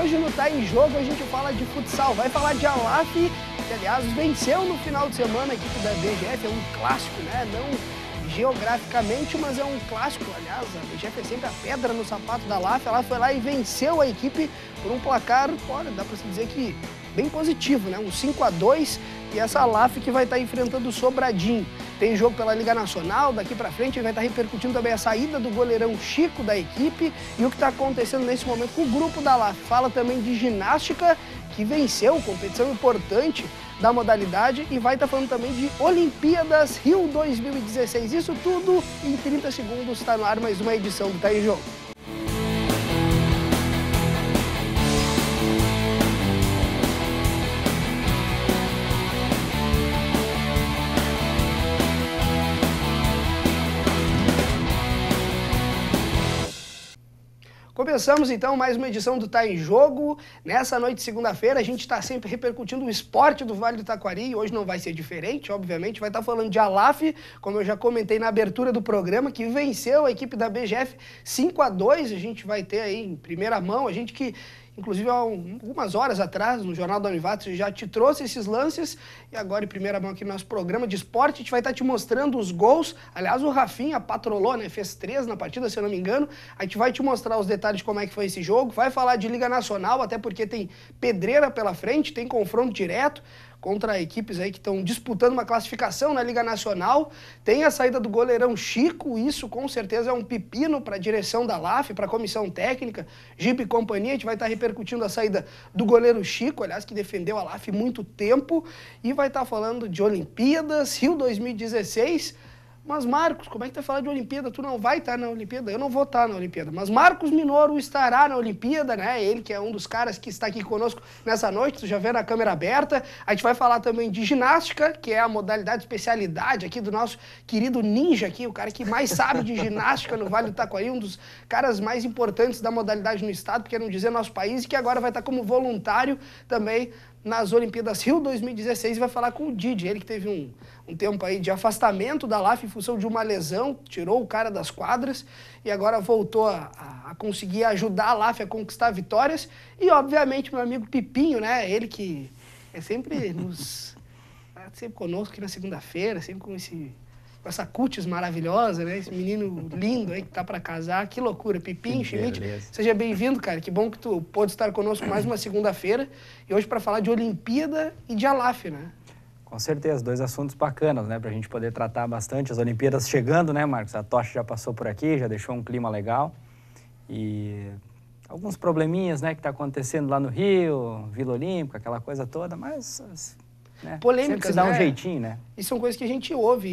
hoje no Tá em Jogo a gente fala de futsal, vai falar de Alaf, que aliás venceu no final de semana a equipe da BGF, é um clássico, né? Não geograficamente, mas é um clássico, aliás, a BGF é sempre a pedra no sapato da Alaf, ela foi lá e venceu a equipe por um placar, olha, dá pra se dizer que bem positivo, né? Um 5 a 2 e essa Alaf que vai estar tá enfrentando o Sobradinho. Tem jogo pela Liga Nacional daqui para frente, e vai estar tá repercutindo também a saída do goleirão Chico da equipe e o que está acontecendo nesse momento com o grupo da LAF. Fala também de ginástica, que venceu, competição importante da modalidade, e vai estar tá falando também de Olimpíadas Rio 2016. Isso tudo em 30 segundos está no ar mais uma edição do Tá em Jogo. Começamos então mais uma edição do Tá em Jogo. Nessa noite de segunda-feira, a gente está sempre repercutindo o esporte do Vale do Taquari e hoje não vai ser diferente, obviamente. Vai estar tá falando de Alaf, como eu já comentei na abertura do programa, que venceu a equipe da BGF 5 a 2 A gente vai ter aí em primeira mão, a gente que Inclusive, há algumas horas atrás, no Jornal da Univato, já te trouxe esses lances. E agora, em primeira mão aqui no nosso programa de esporte, a gente vai estar te mostrando os gols. Aliás, o Rafinha patrolou, né? Fez três na partida, se eu não me engano. A gente vai te mostrar os detalhes de como é que foi esse jogo. Vai falar de Liga Nacional, até porque tem pedreira pela frente, tem confronto direto contra equipes aí que estão disputando uma classificação na Liga Nacional. Tem a saída do goleirão Chico, isso com certeza é um pepino para a direção da LAF, para a comissão técnica, Jeep e companhia. A gente vai estar tá repercutindo a saída do goleiro Chico, aliás, que defendeu a LAF muito tempo. E vai estar tá falando de Olimpíadas, Rio 2016 mas, Marcos, como é que tu tá falando de Olimpíada? Tu não vai estar tá na Olimpíada? Eu não vou estar tá na Olimpíada. Mas Marcos Minoro estará na Olimpíada, né? Ele que é um dos caras que está aqui conosco nessa noite, tu já vê na câmera aberta. A gente vai falar também de ginástica, que é a modalidade especialidade aqui do nosso querido ninja aqui, o cara que mais sabe de ginástica no Vale do Taquari, um dos caras mais importantes da modalidade no estado, porque não dizer nosso país, e que agora vai estar tá como voluntário também nas Olimpíadas Rio 2016 e vai falar com o Didi, ele que teve um, um tempo aí de afastamento da LAF em função de uma lesão, tirou o cara das quadras e agora voltou a, a, conseguir ajudar a LAF a conquistar vitórias. E, obviamente, meu amigo Pipinho, né? Ele que é sempre nos. Tá sempre conosco aqui na segunda-feira, sempre com esse com essa cutis maravilhosa, né? Esse menino lindo aí que tá para casar. Que loucura. Pipim, Schmidt, seja bem-vindo, cara. Que bom que tu pôde estar conosco mais uma segunda-feira. E hoje para falar de Olimpíada e de Alaf, né? Com certeza, dois assuntos bacanas, né? Pra gente poder tratar bastante. As Olimpíadas chegando, né, Marcos? A tocha já passou por aqui, já deixou um clima legal. E alguns probleminhas, né, que tá acontecendo lá no Rio, Vila Olímpica, aquela coisa toda, mas né? Polêmicas, Sempre dá né? um jeitinho, né? E são coisas que a gente ouve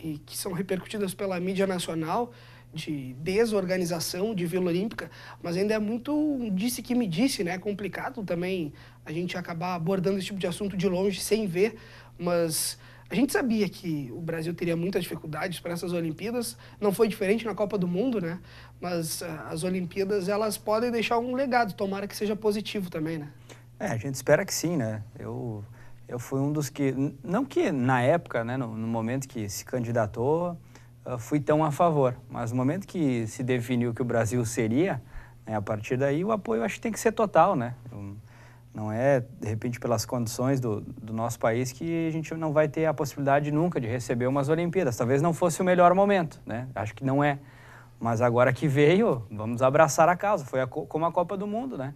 e, e que são repercutidas pela mídia nacional de desorganização de Vila Olímpica, mas ainda é muito disse que me disse, né? É complicado também a gente acabar abordando esse tipo de assunto de longe sem ver, mas a gente sabia que o Brasil teria muitas dificuldades para essas Olimpíadas, não foi diferente na Copa do Mundo, né? Mas ah, as Olimpíadas, elas podem deixar um legado, tomara que seja positivo também, né? É, a gente espera que sim, né? Eu eu fui um dos que, não que na época, né, no, no momento que se candidatou, fui tão a favor, mas no momento que se definiu que o Brasil seria, né, a partir daí o apoio acho que tem que ser total, né? Não é, de repente, pelas condições do, do nosso país que a gente não vai ter a possibilidade nunca de receber umas Olimpíadas. Talvez não fosse o melhor momento, né? Acho que não é. Mas agora que veio, vamos abraçar a causa. Foi a, como a Copa do Mundo, né?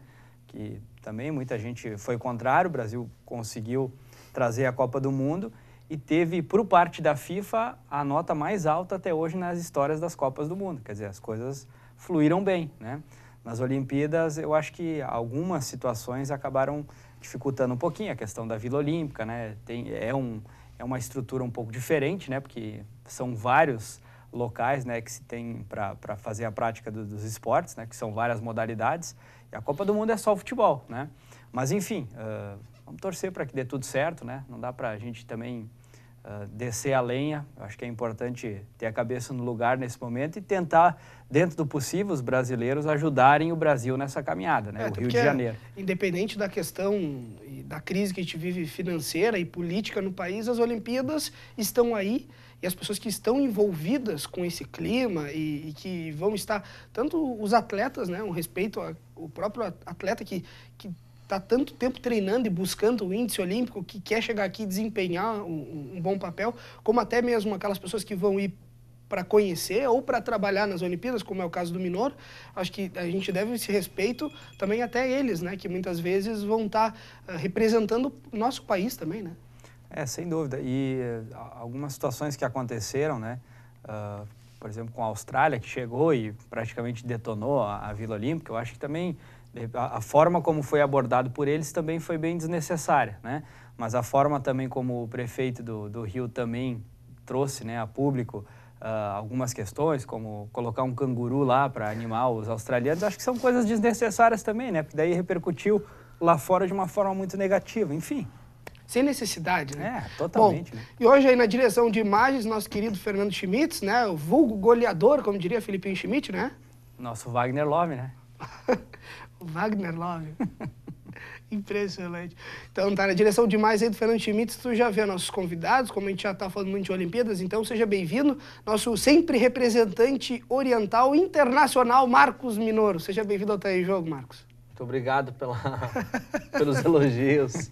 Que também muita gente foi contrário, o Brasil conseguiu trazer a Copa do Mundo e teve, por parte da FIFA, a nota mais alta até hoje nas histórias das Copas do Mundo. Quer dizer, as coisas fluíram bem, né? Nas Olimpíadas, eu acho que algumas situações acabaram dificultando um pouquinho a questão da Vila Olímpica, né? Tem, é, um, é uma estrutura um pouco diferente, né? Porque são vários locais, né, que se tem para fazer a prática do, dos esportes, né? Que são várias modalidades. E a Copa do Mundo é só o futebol, né? Mas enfim. Uh, vamos torcer para que dê tudo certo, né? Não dá para a gente também uh, descer a lenha. Eu acho que é importante ter a cabeça no lugar nesse momento e tentar, dentro do possível, os brasileiros ajudarem o Brasil nessa caminhada, né? É, o Rio de é Janeiro. É, independente da questão da crise que a gente vive financeira e política no país, as Olimpíadas estão aí e as pessoas que estão envolvidas com esse clima e, e que vão estar, tanto os atletas, né, um respeito ao próprio atleta que, que está tanto tempo treinando e buscando o índice olímpico que quer chegar aqui e desempenhar um, um bom papel, como até mesmo aquelas pessoas que vão ir para conhecer ou para trabalhar nas Olimpíadas, como é o caso do Minor, acho que a gente deve esse respeito também até eles, né, que muitas vezes vão estar tá, uh, representando o nosso país também, né? É, sem dúvida. E uh, algumas situações que aconteceram, né, uh, por exemplo, com a Austrália, que chegou e praticamente detonou a, a Vila Olímpica, eu acho que também é, a, forma como foi abordado por eles também foi bem desnecessária, né? Mas a forma também como o prefeito do, do Rio também trouxe né, a público uh, algumas questões, como colocar um canguru lá para animar os australianos, acho que são coisas desnecessárias também, né? Porque daí repercutiu lá fora de uma forma muito negativa, enfim. Sem necessidade, né? É, totalmente. Bom, né? E hoje aí na direção de imagens, nosso querido Fernando Schmitz, né? O vulgo goleador, como diria Felipe Schmidt, né? Nosso Wagner Love, né? Wagner Love. Impressionante. Então tá na direção de mais aí do Fernando Schmitz, tu já vê nossos convidados, como a gente já está falando muito de Olimpíadas, então seja bem-vindo, nosso sempre representante oriental internacional, Marcos Minoro. Seja bem-vindo ao Tá Jogo, Marcos. Muito obrigado pela, pelos elogios.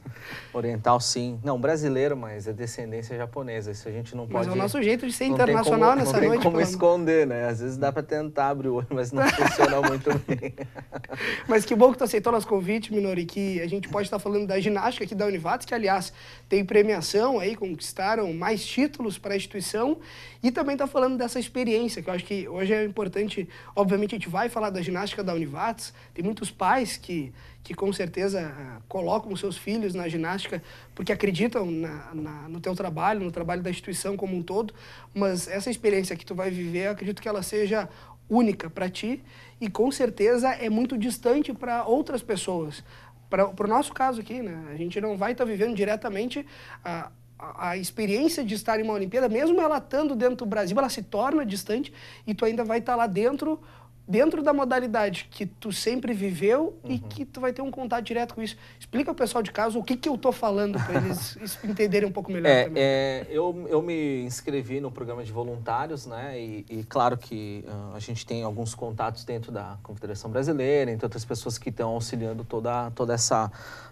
Oriental, sim. Não, brasileiro, mas é descendência japonesa. Isso a gente não pode. Mas é o nosso jeito de ser internacional como, nessa noite. Não tem como esconder, né? Às vezes dá para tentar abrir o olho, mas não funciona muito bem. mas que bom que tu aceitou nosso convite, Minori, que a gente pode estar falando da ginástica aqui da Univates, que, aliás, tem premiação aí, conquistaram mais títulos para a instituição. E também está falando dessa experiência, que eu acho que hoje é importante. Obviamente, a gente vai falar da ginástica da Univates, tem muitos pais pais que, que com certeza ah, colocam seus filhos na ginástica porque acreditam na, na, no teu trabalho, no trabalho da instituição como um todo, mas essa experiência que tu vai viver, acredito que ela seja única para ti e com certeza é muito distante para outras pessoas. Para o nosso caso aqui, né? a gente não vai estar tá vivendo diretamente a, a, experiência de estar em uma Olimpíada, mesmo ela estando dentro do Brasil, ela se torna distante e tu ainda vai estar tá lá dentro dentro da modalidade que tu sempre viveu uhum. e que tu vai ter um contato direto com isso. Explica ao pessoal de casa o que, que eu tô falando para eles entenderem um pouco melhor é, É, eu, eu me inscrevi no programa de voluntários, né? E, e claro que uh, a gente tem alguns contatos dentro da Confederação Brasileira, entre outras pessoas que estão auxiliando toda, toda essa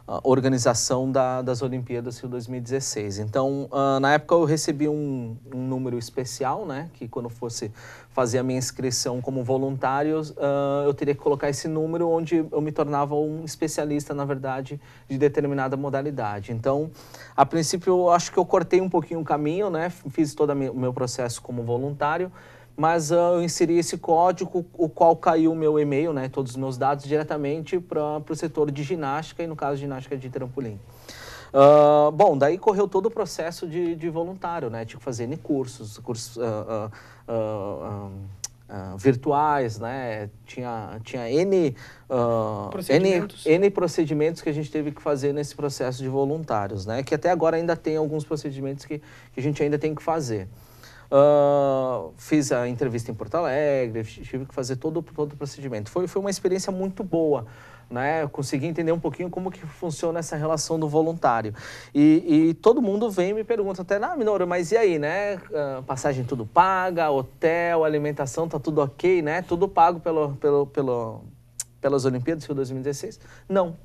uh, organização da, das Olimpíadas Rio 2016. Então, uh, na época eu recebi um, um número especial, né? Que quando fosse fazer a minha inscrição como voluntário, uh, ah, eu teria que colocar esse número onde eu me tornava um especialista, na verdade, de determinada modalidade. Então, a princípio, eu acho que eu cortei um pouquinho o caminho, né? Fiz todo o meu processo como voluntário, mas uh, eu inseri esse código, o qual caiu o meu e-mail, né? Todos os meus dados diretamente para o setor de ginástica e, no caso, ginástica de trampolim. Uh, bom, daí correu todo o processo de, de voluntário, né? Tinha que fazer N cursos, cursos uh, uh, ah, ah, ah, virtuais, né? Tinha, tinha N, procedimentos. N, N procedimentos que a gente teve que fazer nesse processo de voluntários, né? Que até agora ainda tem alguns procedimentos que, que a gente ainda tem que fazer. Uh, fiz a entrevista em Porto Alegre, tive que fazer todo, todo o procedimento. Foi, foi uma experiência muito boa. Né, consegui entender um pouquinho como que funciona essa relação do voluntário. E, e todo mundo vem e me pergunta até, ah, Minoru, mas e aí, né? passagem tudo paga, hotel, alimentação, tá tudo ok, né? Tudo pago pelo, pelo, pelo, pelas Olimpíadas de 2016? Não.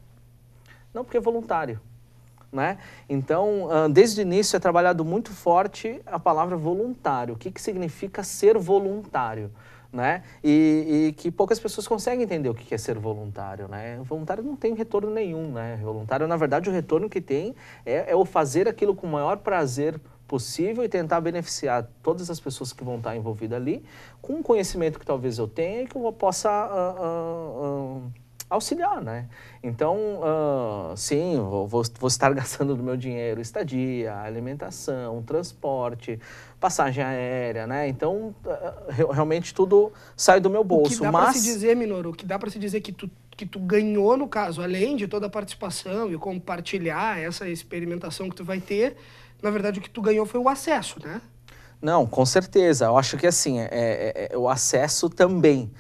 Não, porque é voluntário. Né? Então, ah, desde o início é trabalhado muito forte a palavra voluntário. O que, que significa ser voluntário? Né? E, e, que poucas pessoas conseguem entender o que é ser voluntário, né? O voluntário não tem retorno nenhum, né? O voluntário, na verdade, o retorno que tem é, é o fazer aquilo com o maior prazer possível e tentar beneficiar todas as pessoas que vão estar envolvidas ali com um conhecimento que talvez eu tenha e que eu possa... Uh, uh, uh, auxiliar, né? Então, uh, sim, vou, vou, vou, estar gastando do meu dinheiro estadia, alimentação, transporte, passagem aérea, né? Então, uh, realmente tudo sai do meu bolso. O que dá mas... para se dizer, Minoro, o que dá para se dizer que tu, que tu ganhou, no caso, além de toda a participação e compartilhar essa experimentação que tu vai ter, na verdade, o que tu ganhou foi o acesso, né? Não, com certeza. Eu acho que, assim, é, é, é o acesso também...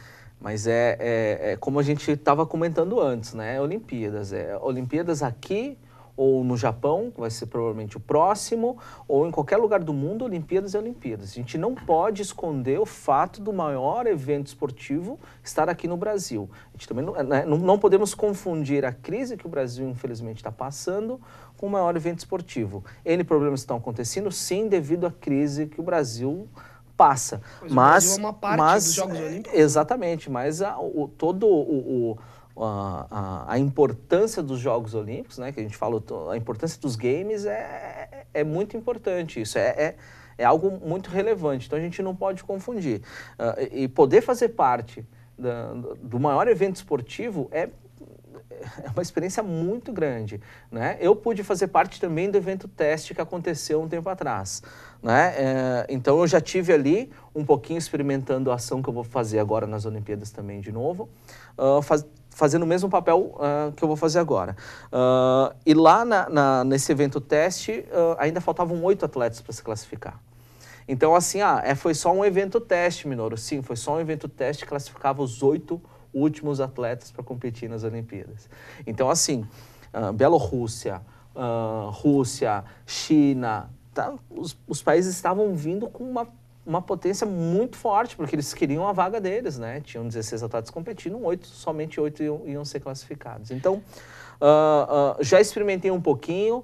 Mas é, é, é como a gente estava comentando antes, né? Olimpíadas. É, Olimpíadas aqui ou no Japão, que vai ser provavelmente o próximo, ou em qualquer lugar do mundo, Olimpíadas e é Olimpíadas. A gente não pode esconder o fato do maior evento esportivo estar aqui no Brasil. A gente também não, né, não podemos confundir a crise que o Brasil, infelizmente, está passando com o maior evento esportivo. N problemas estão acontecendo, sim, devido à crise que o Brasil passa. Mas, mas, é mas exatamente, mas a, o, todo o, o a, a, a, importância dos Jogos Olímpicos, né, que a gente fala, a importância dos games é, é muito importante. Isso é, é, é algo muito relevante, então a gente não pode confundir. Uh, e poder fazer parte da, do maior evento esportivo é é uma experiência muito grande. Né? Eu pude fazer parte também do evento teste que aconteceu um tempo atrás. Né? É, então eu já tive ali um pouquinho experimentando a ação que eu vou fazer agora nas Olimpíadas também de novo, uh, faz, fazendo o mesmo papel uh, que eu vou fazer agora. Uh, e lá na, na, nesse evento teste ainda faltavam oito atletas para se classificar. Então assim, ah, é, foi só um evento teste, Minoro. Sim, foi só um evento teste, classificava os oito últimos atletas para competir nas Olimpíadas. Então, assim, uh, Bielorrússia, uh, Rússia, China, tá, os, os países estavam vindo com uma uma potência muito forte, porque eles queriam a vaga deles, né? Tinham 16 atletas competindo, 8, somente 8 iam, iam ser classificados. Então, uh, uh, já experimentei um pouquinho,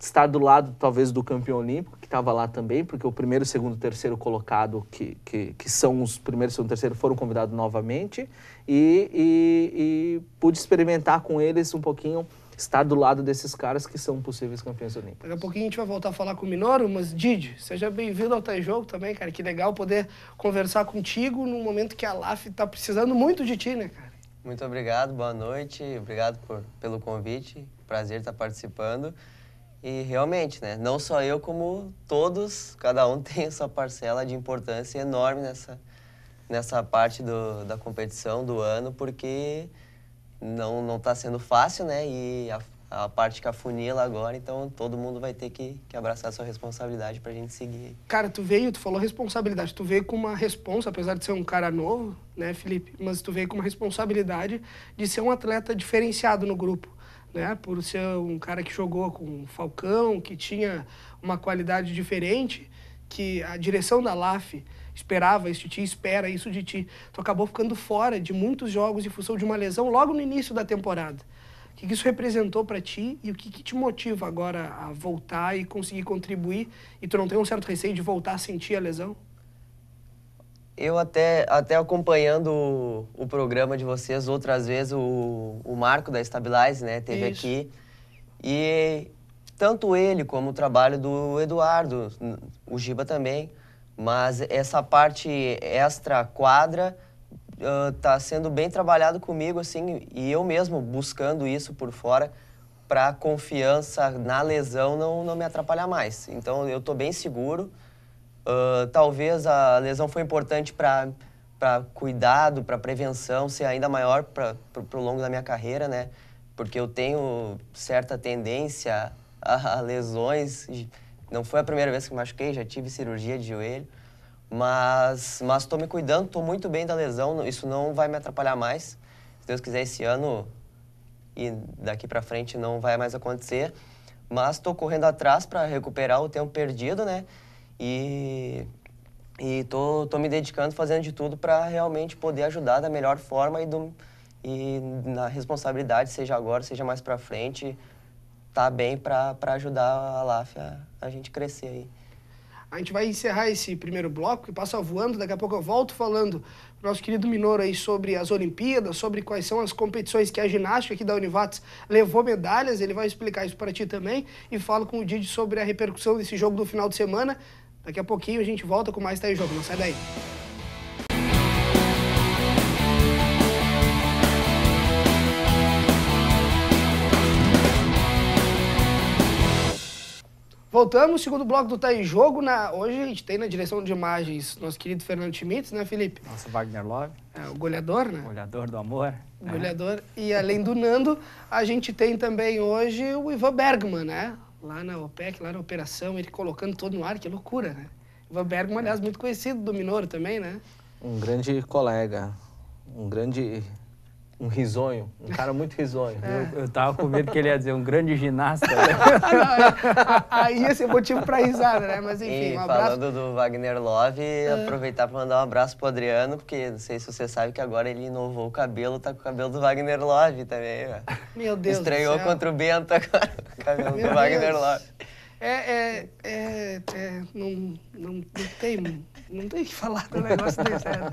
estar do lado talvez do campeão olímpico, que estava lá também, porque o primeiro, segundo, terceiro colocado, que, que, que são os primeiros, segundo, terceiro, foram convidados novamente, e, e, e pude experimentar com eles um pouquinho estar do lado desses caras que são possíveis campeões olímpicos. Daqui a pouquinho a gente vai voltar a falar com o Minoro, mas Didi, seja bem-vindo ao Tá Jogo também, cara. Que legal poder conversar contigo num momento que a LAF está precisando muito de ti, né, cara? Muito obrigado, boa noite, obrigado por, pelo convite, prazer estar participando. E realmente, né, não só eu, como todos, cada um tem a sua parcela de importância enorme nessa, nessa parte do, da competição do ano, porque não não está sendo fácil, né? E a, a parte que afunila agora, então todo mundo vai ter que, que abraçar a sua responsabilidade para a gente seguir. Cara, tu veio, tu falou responsabilidade, tu veio com uma responsa, apesar de ser um cara novo, né, Felipe? Mas tu veio com uma responsabilidade de ser um atleta diferenciado no grupo. Né? Por ser um cara que jogou com o Falcão, que tinha uma qualidade diferente, que a direção da LAF esperava isso de ti, espera isso de ti. Tu acabou ficando fora de muitos jogos em função de uma lesão logo no início da temporada. O que isso representou para ti e o que, que, te motiva agora a voltar e conseguir contribuir? E tu não tem um certo receio de voltar a sentir a lesão? Eu até, até acompanhando o, o programa de vocês outras vezes, o, o Marco da Stabilize, né, teve isso. aqui. E tanto ele como o trabalho do Eduardo, o Giba também, mas essa parte extra quadra está sendo bem trabalhado comigo, assim, e eu mesmo buscando isso por fora para a confiança na lesão não, não me atrapalhar mais. Então eu estou bem seguro. Uh, talvez a lesão foi importante para cuidado, para prevenção ser ainda maior para o longo da minha carreira, né? Porque eu tenho certa tendência a, a lesões não foi a primeira vez que me machuquei, já tive cirurgia de joelho, mas mas estou me cuidando, estou muito bem da lesão, isso não vai me atrapalhar mais. Se Deus quiser, esse ano e daqui para frente não vai mais acontecer. Mas estou correndo atrás para recuperar o tempo perdido, né? E e tô, tô me dedicando, fazendo de tudo para realmente poder ajudar da melhor forma e, do, e na responsabilidade, seja agora, seja mais para frente, tá bem para ajudar a LAF a, a gente crescer aí. A gente vai encerrar esse primeiro bloco, que passa voando. Daqui a pouco eu volto falando para o nosso querido Minoro aí sobre as Olimpíadas, sobre quais são as competições que a ginástica aqui da Univates levou medalhas. Ele vai explicar isso para ti também. E falo com o Didi sobre a repercussão desse jogo do final de semana. Daqui a pouquinho a gente volta com mais Tá aí Jogo. Não sai daí. Voltamos, segundo bloco do Tá em Jogo. Na, hoje a gente tem na direção de imagens nosso querido Fernando Schmitz, né, Felipe? Nosso Wagner Love. É, o goleador, né? Goleador do amor. Né? Goleador. É. E além do Nando, a gente tem também hoje o Ivan Bergman, né? Lá na OPEC, lá na operação, ele colocando todo no ar, que loucura, né? Ivan Bergman, aliás, muito conhecido do Minoro também, né? Um grande colega, um grande um risonho, um cara muito risonho. É. Eu, eu tava com medo que ele ia dizer um grande ginasta. Né? aí ia ser motivo pra risada, né? Mas enfim, e um abraço. falando do Wagner Love, é. aproveitar pra mandar um abraço pro Adriano, porque não sei se você sabe que agora ele inovou o cabelo, tá com o cabelo do Wagner Love também, né? Meu Deus Estreou contra o Bento agora, o cabelo Meu do Deus. Wagner Love. É, é, é, é não, não, não tem não tem o que falar do negócio desse. Né?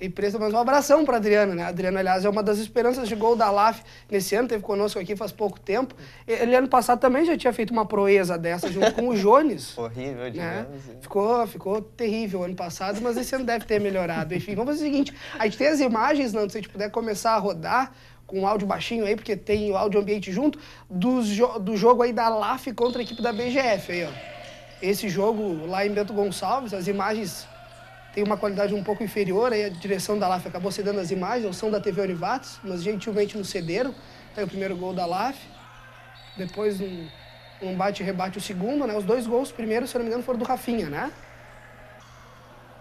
Empresa, mas um abração para Adriano, né? Adriano, aliás, é uma das esperanças de gol da LAF nesse ano, teve conosco aqui faz pouco tempo. Ele ano passado também já tinha feito uma proeza dessa junto com o Jones. Horrível, né? digamos. É. Ficou, ficou terrível ano passado, mas esse ano deve ter melhorado. Enfim, vamos fazer o seguinte: a gente tem as imagens, Nando, se a gente puder começar a rodar com o áudio baixinho aí, porque tem o áudio ambiente junto, do, jo do jogo aí da LAF contra a equipe da BGF aí, ó. Esse jogo lá em Bento Gonçalves, as imagens têm uma qualidade um pouco inferior, aí a direção da LAF acabou cedendo as imagens, ou são da TV Univates, mas gentilmente nos cederam. Aí o primeiro gol da LAF, depois um, um bate-rebate o segundo, né? Os dois gols, primeiro, se não me engano, foram do Rafinha, né?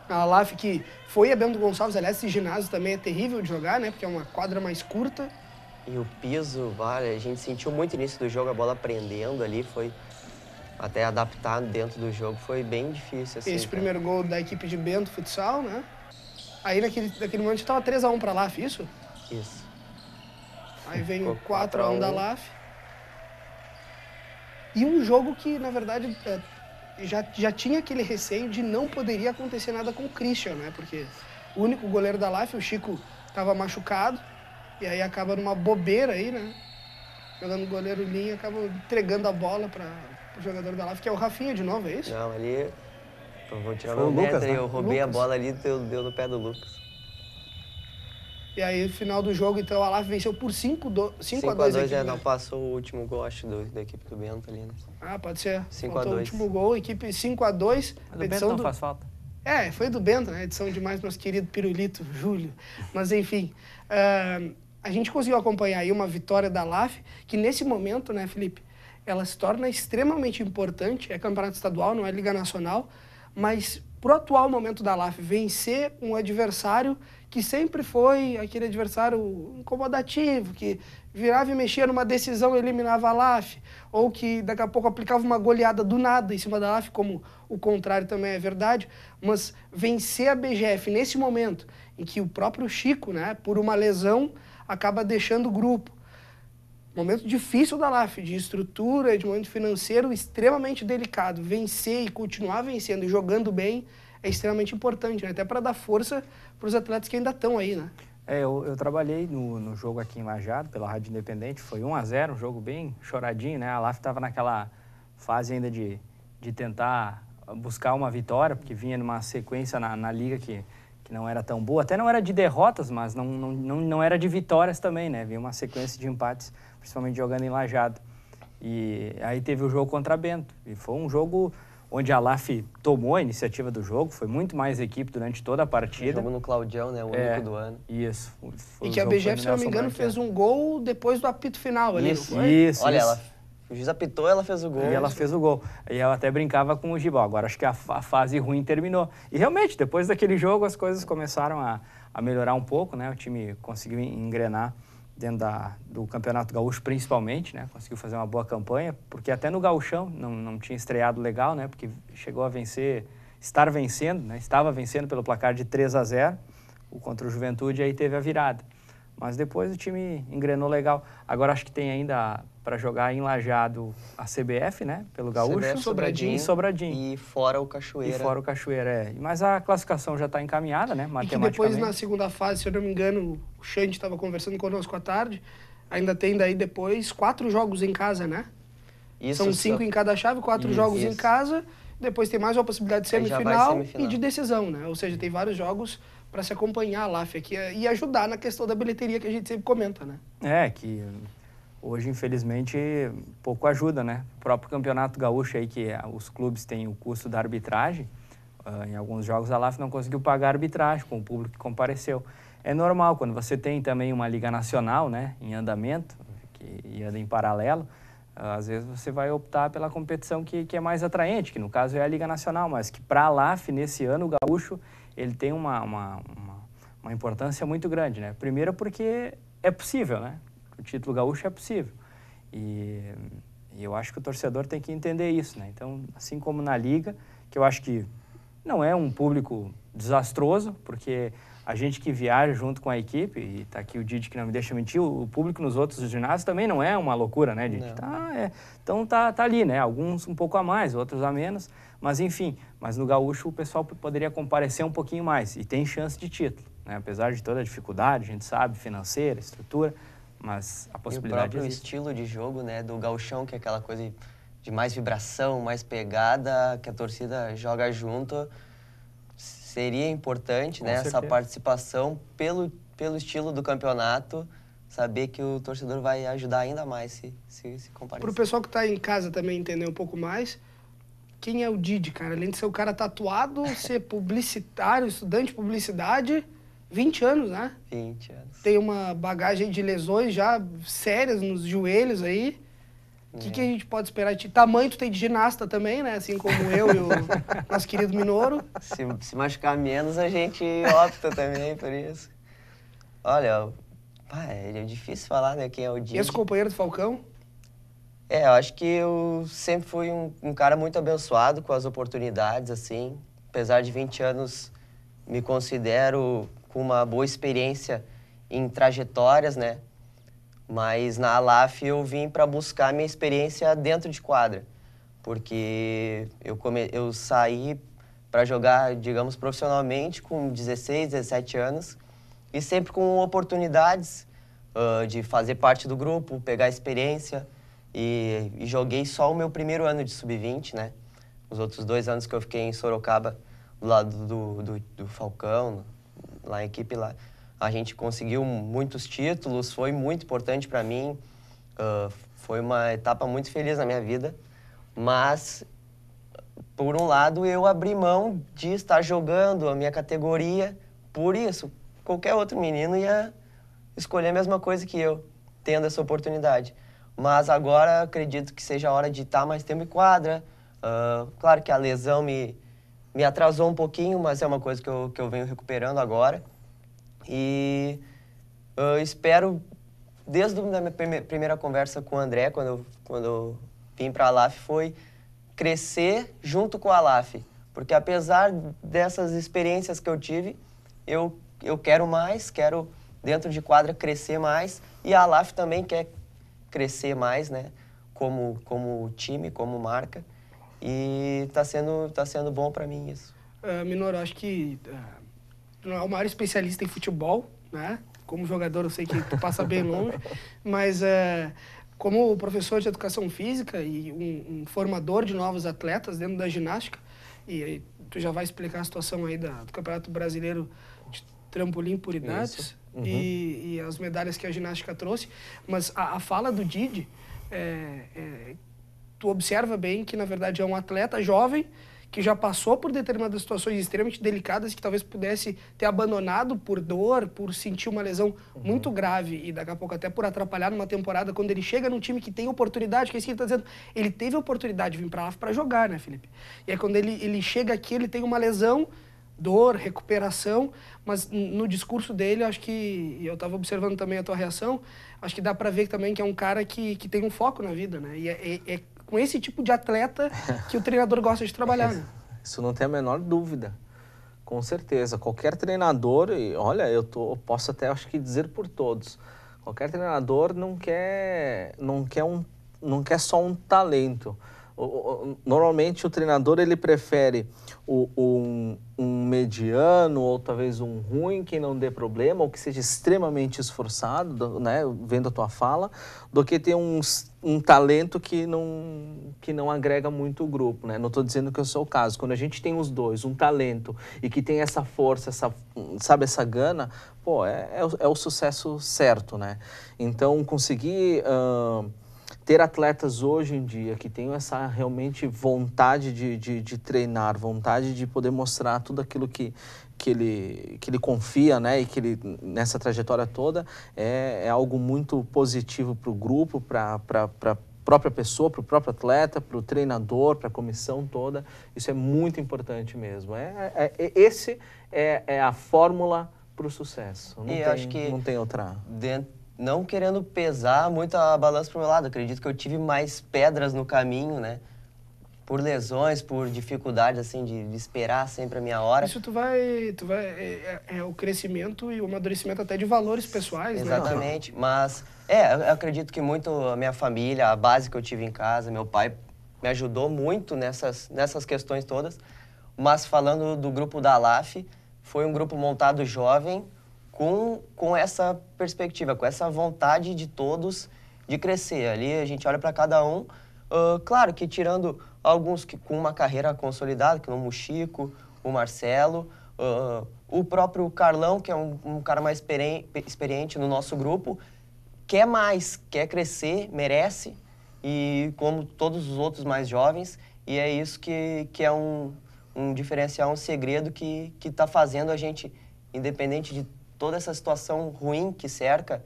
A LAF que foi a Bento Gonçalves, aliás, esse ginásio também é terrível de jogar, né? Porque é uma quadra mais curta. E o piso, vale, a gente sentiu muito início do jogo, a bola prendendo ali, foi até adaptar dentro do jogo foi bem difícil. Assim, Esse primeiro gol da equipe de Bento Futsal, né? Aí naquele, naquele momento estava 3x1 para a LAF, isso? Isso. Aí vem 4x1 da LAF. E um jogo que, na verdade, é, já, já tinha aquele receio de não poderia acontecer nada com o Christian, né? Porque o único goleiro da LAF, o Chico, estava machucado. E aí acaba numa bobeira aí, né? Jogando goleiro linha, acaba entregando a bola para o jogador da LAF, que é o Rafinha de novo, é isso? Não, ali. Eu vou tirar Foi meu Lucas, metro né? eu roubei Lucas. a bola ali e deu, no pé do Lucas. E aí, final do jogo, então, a LAF venceu por 5 do... a 2. 5x2, é, não passou o último gol, acho, do, da equipe do Bento ali, né? Ah, pode ser. 5x2. O último gol, equipe 5x2. A, a do Bento não do... faz falta. É, foi do Bento, né? Edição demais, nosso querido Pirulito, Júlio. Mas, enfim, uh, a gente conseguiu acompanhar aí uma vitória da LAF, que nesse momento, né, Felipe, ela se torna extremamente importante, é campeonato estadual, não é liga nacional, mas para o atual momento da LAF, vencer um adversário que sempre foi aquele adversário incomodativo, que virava e mexia numa decisão e eliminava a LAF, ou que daqui a pouco aplicava uma goleada do nada em cima da LAF, como o contrário também é verdade, mas vencer a BGF nesse momento em que o próprio Chico, né, por uma lesão, acaba deixando o grupo, Momento difícil da LAF, de estrutura, de momento financeiro extremamente delicado. Vencer e continuar vencendo e jogando bem é extremamente importante, né? até para dar força para os atletas que ainda estão aí, né? É, eu, eu trabalhei no, no, jogo aqui em Lajeado, pela Rádio Independente, foi 1 a 0 um jogo bem choradinho, né? A LAF estava naquela fase ainda de, de tentar buscar uma vitória, porque vinha numa sequência na, na liga que, que não era tão boa. Até não era de derrotas, mas não, não, não, não era de vitórias também, né? Vinha uma sequência de empates principalmente jogando em Lajado. E aí teve o jogo contra Bento. E foi um jogo onde a LAF tomou a iniciativa do jogo, foi muito mais equipe durante toda a partida. jogo no Claudião, né? O é, único do ano. Isso. e que a BGF, se não me engano, fez é. um gol depois do apito final ali. Isso, isso. Olha, ela, o juiz apitou, ela fez o gol. E ela fez o gol. E ela até brincava com o Gibal. Agora acho que a, a fase ruim terminou. E realmente, depois daquele jogo, as coisas começaram a, a melhorar um pouco, né? O time conseguiu engrenar dentro da, do Campeonato Gaúcho principalmente, né? Conseguiu fazer uma boa campanha, porque até no Gauchão não, não tinha estreado legal, né? Porque chegou a vencer, estar vencendo, né? Estava vencendo pelo placar de 3 a 0, o contra o Juventude aí teve a virada. Mas depois o time engrenou legal. Agora acho que tem ainda para jogar em Lajado a CBF, né? Pelo Gaúcho. CBF, Sobradinho. E Sobradinho. E fora o Cachoeira. E fora o Cachoeira, é. Mas a classificação já está encaminhada, né? Matematicamente. E depois, na segunda fase, se eu não me engano, o Xande estava conversando conosco à tarde. Ainda tem daí depois quatro jogos em casa, né? Isso, São cinco só... em cada chave, quatro isso, jogos isso. em casa. Depois tem mais uma possibilidade de semifinal, semifinal, e de decisão, né? Ou seja, tem vários jogos para se acompanhar a LAF aqui e ajudar na questão da bilheteria que a gente sempre comenta, né? É, que hoje, infelizmente, pouco ajuda, né? O próprio Campeonato Gaúcho aí, que é, os clubes têm o custo da arbitragem, uh, em alguns jogos a LAF não conseguiu pagar a arbitragem com o público que compareceu. É normal, quando você tem também uma liga nacional, né, em andamento, que anda em paralelo, uh, às vezes você vai optar pela competição que, que é mais atraente, que no caso é a Liga Nacional, mas que para a LAF, nesse ano, o Gaúcho, ele tem uma, uma, uma, uma importância muito grande, né? Primeiro porque é possível, né? o título gaúcho é possível. E, e, eu acho que o torcedor tem que entender isso, né? Então, assim como na Liga, que eu acho que não é um público desastroso, porque a gente que viaja junto com a equipe, e está aqui o Didi que não me deixa mentir, o, público nos outros ginásios também não é uma loucura, né, Didi? Tá, é, então tá, tá ali, né? Alguns um pouco a mais, outros a menos, mas enfim, mas no gaúcho o pessoal poderia comparecer um pouquinho mais e tem chance de título, né? Apesar de toda a dificuldade, a gente sabe, financeira, estrutura, mas a possibilidade e o existe. estilo de jogo, né, do galchão, que é aquela coisa de mais vibração, mais pegada, que a torcida joga junto, seria importante, Com né, certeza. essa participação pelo pelo estilo do campeonato, saber que o torcedor vai ajudar ainda mais se se, se comparecer. Para o pessoal que está em casa também entender um pouco mais, quem é o Didi, cara? Além de ser o cara tatuado, ser publicitário, estudante de publicidade, 20 anos, né? 20 anos. Tem uma bagagem de lesões já sérias nos joelhos aí. O é. que, que, a gente pode esperar de ti? Tamanho tu tem de ginasta também, né? Assim como eu e o nosso querido Minoro. Se, se machucar menos, a gente opta também por isso. Olha, pá, é difícil falar né, quem é o Didi. Esse companheiro do Falcão? É, eu acho que eu sempre fui um, um cara muito abençoado com as oportunidades, assim. Apesar de 20 anos, me considero com uma boa experiência em trajetórias, né? Mas na Alaf eu vim para buscar minha experiência dentro de quadra, porque eu, come... eu saí para jogar, digamos, profissionalmente com 16, 17 anos e sempre com oportunidades uh, de fazer parte do grupo, pegar experiência e, e joguei só o meu primeiro ano de sub-20, né? Os outros dois anos que eu fiquei em Sorocaba, do lado do, do, do Falcão, lá a equipe lá a gente conseguiu muitos títulos, foi muito importante para mim, uh, foi uma etapa muito feliz na minha vida, mas por um lado eu abri mão de estar jogando a minha categoria por isso. Qualquer outro menino ia escolher a mesma coisa que eu, tendo essa oportunidade. Mas agora acredito que seja a hora de estar mais tempo em quadra. Uh, claro que a lesão me, me atrasou um pouquinho, mas é uma coisa que eu, que eu venho recuperando agora. E eu espero, desde a minha primeira conversa com o André, quando eu, quando eu vim para a Alaf, foi crescer junto com a Alaf. Porque apesar dessas experiências que eu tive, eu, eu quero mais, quero dentro de quadra crescer mais. E a Alaf também quer crescer mais, né? Como, como time, como marca. E está sendo, tá sendo bom para mim isso. Uh, Minor, acho que uh, não é o maior especialista em futebol, né? Como jogador, eu sei que tu passa bem longe, mas uh, como professor de educação física e um, um, formador de novos atletas dentro da ginástica, e, e tu já vai explicar a situação aí da, do Campeonato Brasileiro de Trampolim por Idades uhum. e, e, as medalhas que a ginástica trouxe, mas a, a fala do Didi é, é tu observa bem que, na verdade, é um atleta jovem que já passou por determinadas situações extremamente delicadas que talvez pudesse ter abandonado por dor, por sentir uma lesão uhum. muito grave e daqui a pouco até por atrapalhar numa temporada quando ele chega num time que tem oportunidade, que é isso que ele está dizendo, ele teve oportunidade de vir para a para jogar, né, Felipe? E é quando ele, ele chega aqui, ele tem uma lesão, dor, recuperação, mas no discurso dele, acho que, eu estava observando também a tua reação, acho que dá para ver também que é um cara que, que tem um foco na vida, né? E é, é, é com esse tipo de atleta que o treinador gosta de trabalhar. Né? Isso não tem a menor dúvida. Com certeza. Qualquer treinador, e olha, eu tô, posso até acho que dizer por todos, qualquer treinador não quer, não quer, um, não quer só um talento. Normalmente o treinador ele prefere um, um mediano ou talvez um ruim que não dê problema ou que seja extremamente esforçado, né, vendo a tua fala, do que ter um, um talento que não, que não agrega muito o grupo. Né? Não estou dizendo que eu sou o caso. Quando a gente tem os dois, um talento e que tem essa força, essa, sabe, essa gana, pô, é, é, é o sucesso certo. Né? Então, conseguir... Uh, ter atletas hoje em dia que tenham essa realmente vontade de, de, de, treinar, vontade de poder mostrar tudo aquilo que, que, ele, que ele confia né, e que ele, nessa trajetória toda, é, é algo muito positivo para o grupo, para a própria pessoa, para o próprio atleta, para o treinador, para a comissão toda. Isso é muito importante mesmo. É, é, é esse é, é, a fórmula para o sucesso. Não e tem, acho que não tem outra. Dentro não querendo pesar muito a balança pro meu lado, acredito que eu tive mais pedras no caminho, né? Por lesões, por dificuldades, assim, de, esperar sempre a minha hora. Isso tu vai... Tu vai é, é, é o crescimento e o amadurecimento até de valores pessoais, Exatamente. né? Exatamente, mas... É, eu acredito que muito a minha família, a base que eu tive em casa, meu pai me ajudou muito nessas, nessas questões todas. Mas falando do grupo da LAF, foi um grupo montado jovem, com, com essa perspectiva, com essa vontade de todos de crescer. Ali a gente olha para cada um, uh, claro que tirando alguns que com uma carreira consolidada, como o Chico, o Marcelo, uh, o próprio Carlão, que é um, um cara mais experiente no nosso grupo, quer mais, quer crescer, merece, e como todos os outros mais jovens, e é isso que, que é um, um diferencial, um segredo que está fazendo a gente, independente de toda essa situação ruim que cerca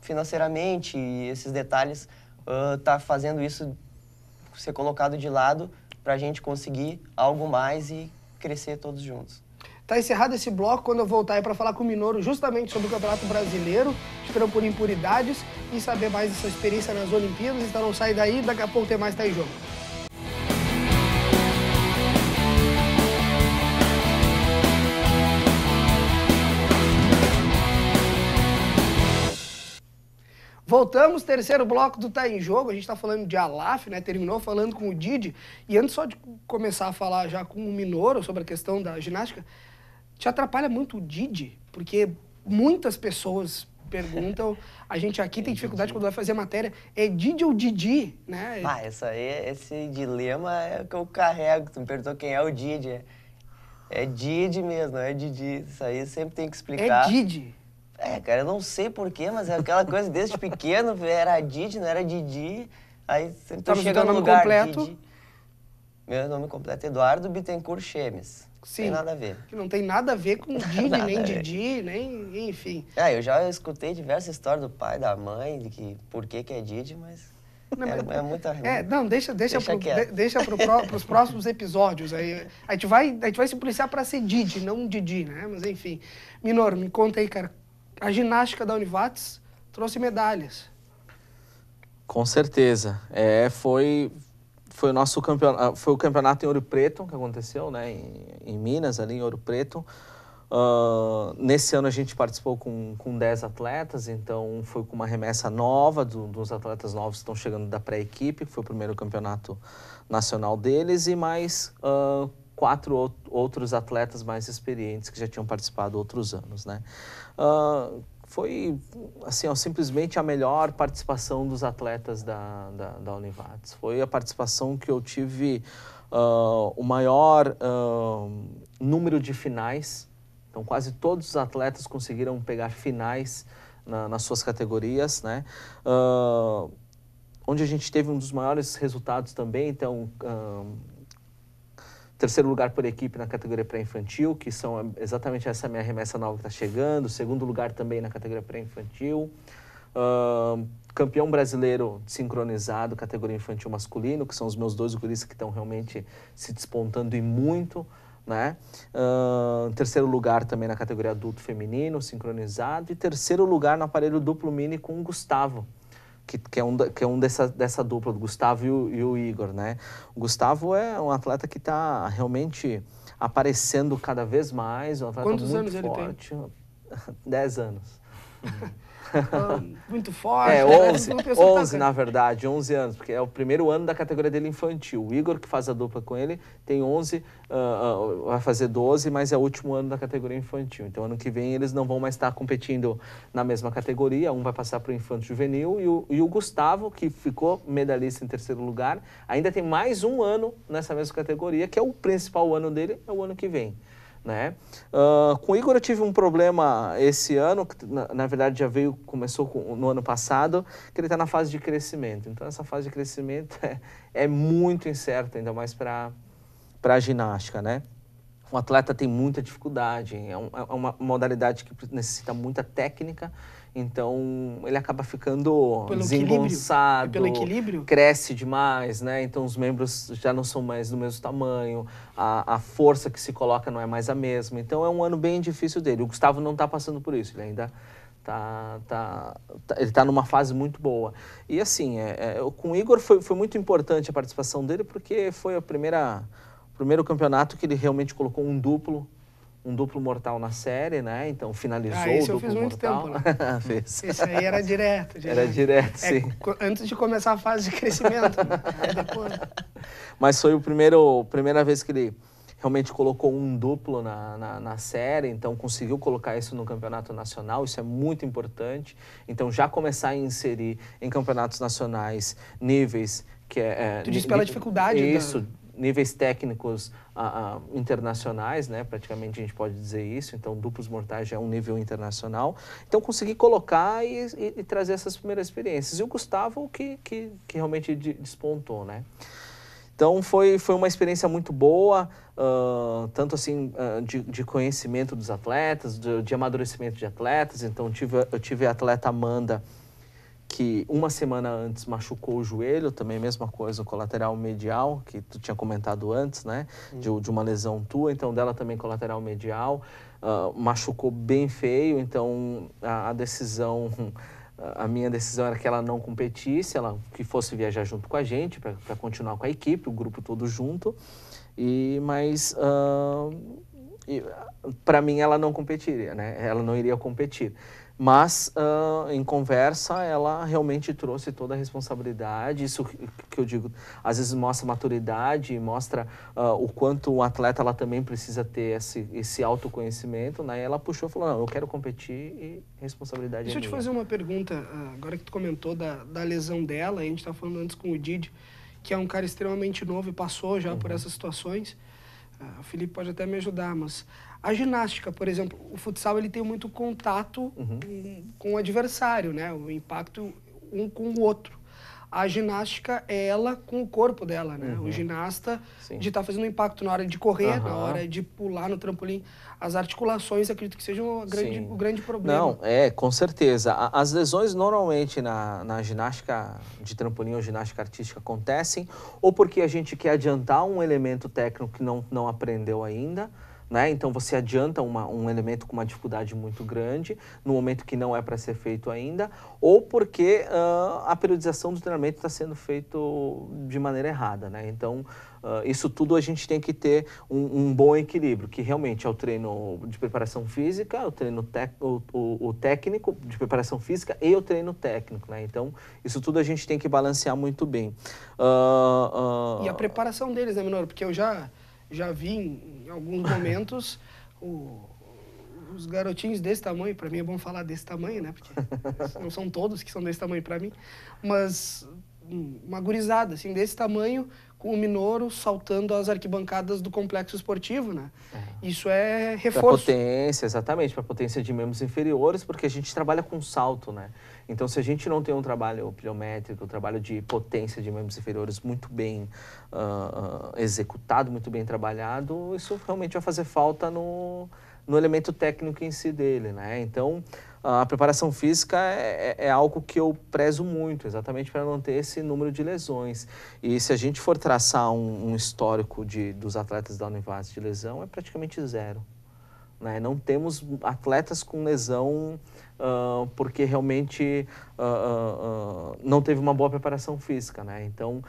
financeiramente e esses detalhes uh, tá fazendo isso ser colocado de lado para a gente conseguir algo mais e crescer todos juntos. Tá encerrado esse bloco quando eu voltar aí para falar com o Minoro justamente sobre o Campeonato Brasileiro, esperando por impuridades e saber mais dessa experiência nas Olimpíadas. Então não sai daí, daqui a pouco tem mais Tá em Jogo. Voltamos, terceiro bloco do Tá em Jogo. A gente está falando de Alaf, né? Terminou falando com o Didi. E antes só de começar a falar já com o Minoro sobre a questão da ginástica, te atrapalha muito o Didi, porque muitas pessoas perguntam. A gente aqui tem dificuldade quando vai fazer matéria. É Didi ou Didi, né? Ah, isso aí, esse dilema é o que eu carrego. Tu me perguntou quem é o Didi. É Didi mesmo, é Didi. Isso aí sempre tem que é explicar. É Didi. É, cara, eu não sei porquê, mas é aquela coisa desde pequeno, era Didi, não era Didi. Aí sempre tá, chegando no lugar, completo. Didi. Meu nome completo é Eduardo Bittencourt Chemes. Sim. Tem nada a ver. Que não tem nada a ver com Didi, nem Didi, nem. enfim. É, eu já escutei diversas histórias do pai, da mãe, de que por que, que é Didi, mas. Não, é, mas, é muita é, não, deixa, deixa, deixa, pro, pro pro, próximos episódios. Aí. A, gente vai, a gente vai se policiar para ser Didi, não Didi, né? Mas enfim. Minor, me conta aí, cara, a ginástica da Univates trouxe medalhas. Com certeza. É, foi, foi o nosso campeonato, ah, foi o campeonato em Ouro Preto que aconteceu, né? Em, em Minas, ali em Ouro Preto. Uh, nesse ano a gente participou com, com 10 atletas, então foi com uma remessa nova do, dos atletas novos que estão chegando da pré-equipe, que foi o primeiro campeonato nacional deles, e mais uh, quatro outros atletas mais experientes que já tinham participado outros anos, né? Uh, foi assim, ó, simplesmente a melhor participação dos atletas da, da, da Univates. Foi a participação que eu tive uh, o maior uh, número de finais. Então, quase todos os atletas conseguiram pegar finais na, nas suas categorias, né? onde a gente teve um dos maiores resultados também, então Terceiro lugar por equipe na categoria pré-infantil, que são exatamente essa minha remessa nova que está chegando. Segundo lugar também na categoria pré-infantil. Uh, campeão brasileiro sincronizado, categoria infantil masculino, que são os meus dois guris que estão realmente se despontando e muito. Né? Uh, terceiro lugar também na categoria adulto feminino, sincronizado. E terceiro lugar no aparelho duplo mini com o Gustavo que, que, é um, que é um dessa, dessa dupla, do Gustavo e o, e o Igor, né? O Gustavo é um atleta que está realmente aparecendo cada vez mais, um atleta Quantos muito anos forte. ele tem? Dez anos. Ah, muito forte. É, 11, é, né? 11 tá assim. na verdade, 11 anos, porque é o primeiro ano da categoria dele infantil. O Igor, que faz a dupla com ele, tem 11, uh, uh, vai fazer 12, mas é o último ano da categoria infantil. Então, ano que vem, eles não vão mais estar competindo na mesma categoria. Um vai passar para o infanto juvenil e o, e o Gustavo, que ficou medalhista em terceiro lugar, ainda tem mais um ano nessa mesma categoria, que é o principal ano dele, é o ano que vem né? Uh, com o Igor eu tive um problema esse ano, que na, na verdade já veio, começou com, no ano passado, que ele está na fase de crescimento. Então essa fase de crescimento é, é muito incerta, ainda mais para a ginástica, né? um atleta tem muita dificuldade, é, um, é uma modalidade que necessita muita técnica, então ele acaba ficando pelo desengonçado, equilíbrio. pelo equilíbrio? cresce demais, né? Então os membros já não são mais do mesmo tamanho, a, a, força que se coloca não é mais a mesma. Então é um ano bem difícil dele. O Gustavo não está passando por isso, ele ainda tá, tá, tá ele está numa fase muito boa. E assim, é, é, com o Igor foi, foi muito importante a participação dele porque foi a primeira primeiro campeonato que ele realmente colocou um duplo, um duplo mortal na série, né? Então finalizou ah, esse o duplo eu fiz mortal. muito tempo, né? fez. Isso aí era direto. Já. Era direto, é, sim. Antes de começar a fase de crescimento. né? Mas foi o primeiro, primeira vez que ele realmente colocou um duplo na, na, na, série, então conseguiu colocar isso no campeonato nacional, isso é muito importante. Então já começar a inserir em campeonatos nacionais níveis que é. é tu disse diz pela dificuldade, isso. Da níveis técnicos ah, ah, internacionais, né? praticamente a gente pode dizer isso, então duplos mortais já é um nível internacional. Então consegui colocar e, e, e trazer essas primeiras experiências. E o Gustavo que, que, que realmente despontou, né? Então foi, foi uma experiência muito boa, uh, tanto assim uh, de, de, conhecimento dos atletas, de, de, amadurecimento de atletas. Então tive, eu tive a atleta Amanda que uma semana antes machucou o joelho, também mesma coisa, o colateral medial, que tu tinha comentado antes, né? Uhum. De, de uma lesão tua, então dela também colateral medial, uh, machucou bem feio, então a, a decisão a minha decisão era que ela não competisse, ela que fosse viajar junto com a gente para continuar com a equipe, o grupo todo junto. E mas uh, ah, para mim ela não competiria, né? Ela não iria competir. Mas, uh, em conversa, ela realmente trouxe toda a responsabilidade. Isso que eu digo, às vezes mostra maturidade, mostra uh, o quanto o atleta ela também precisa ter esse, esse autoconhecimento. Né? E ela puxou e falou: Não, eu quero competir e responsabilidade Deixa é eu minha. te fazer uma pergunta, ah, agora que tu comentou da, da lesão dela, a gente estava tá falando antes com o Didi, que é um cara extremamente novo e passou já uhum. por essas situações. Uh, o Felipe pode até me ajudar, mas a ginástica, por exemplo, o futsal ele tem muito contato uhum. Hum, com o adversário, né? O impacto um com o outro. A ginástica é ela com o corpo dela, né? Uhum. O ginasta Sim. de estar tá fazendo impacto na hora de correr, uhum. na hora de pular no trampolim. As articulações, acredito que sejam o grande, o grande problema. Não, é, com certeza. As lesões normalmente na, na ginástica de trampolim ou ginástica artística acontecem ou porque a gente quer adiantar um elemento técnico que não, não aprendeu ainda, né? Então você adianta uma, um elemento com uma dificuldade muito grande no momento que não é para ser feito ainda, ou porque uh, a periodização do treinamento está sendo feito de maneira errada, né? Então uh, isso tudo a gente tem que ter um, um, bom equilíbrio, que realmente é o treino de preparação física, o treino tec, o, o, o, técnico de preparação física e o treino técnico, né? Então isso tudo a gente tem que balancear muito bem. Uh, e a preparação deles, né, Menor? Porque eu já já vi em alguns momentos o, os garotinhos desse tamanho, para mim é bom falar desse tamanho, né? Porque não são todos que são desse tamanho para mim, mas hum, uma gurizada assim desse tamanho com o Minoro saltando as arquibancadas do complexo esportivo, né? É. Isso é reforço. Para potência, exatamente, para potência de membros inferiores, porque a gente trabalha com salto, né? Então, se a gente não tem um trabalho pliométrico, um trabalho de potência de membros inferiores muito bem uh, executado, muito bem trabalhado, isso realmente vai fazer falta no, no elemento técnico em si dele, né? Então, a preparação física é, é, é algo que eu prezo muito, exatamente para não ter esse número de lesões. E se a gente for traçar um, um histórico de, dos atletas da Univas de lesão, é praticamente zero. Né? Não temos atletas com lesão uh, porque realmente uh, uh, não teve uma boa preparação física. Né? Então,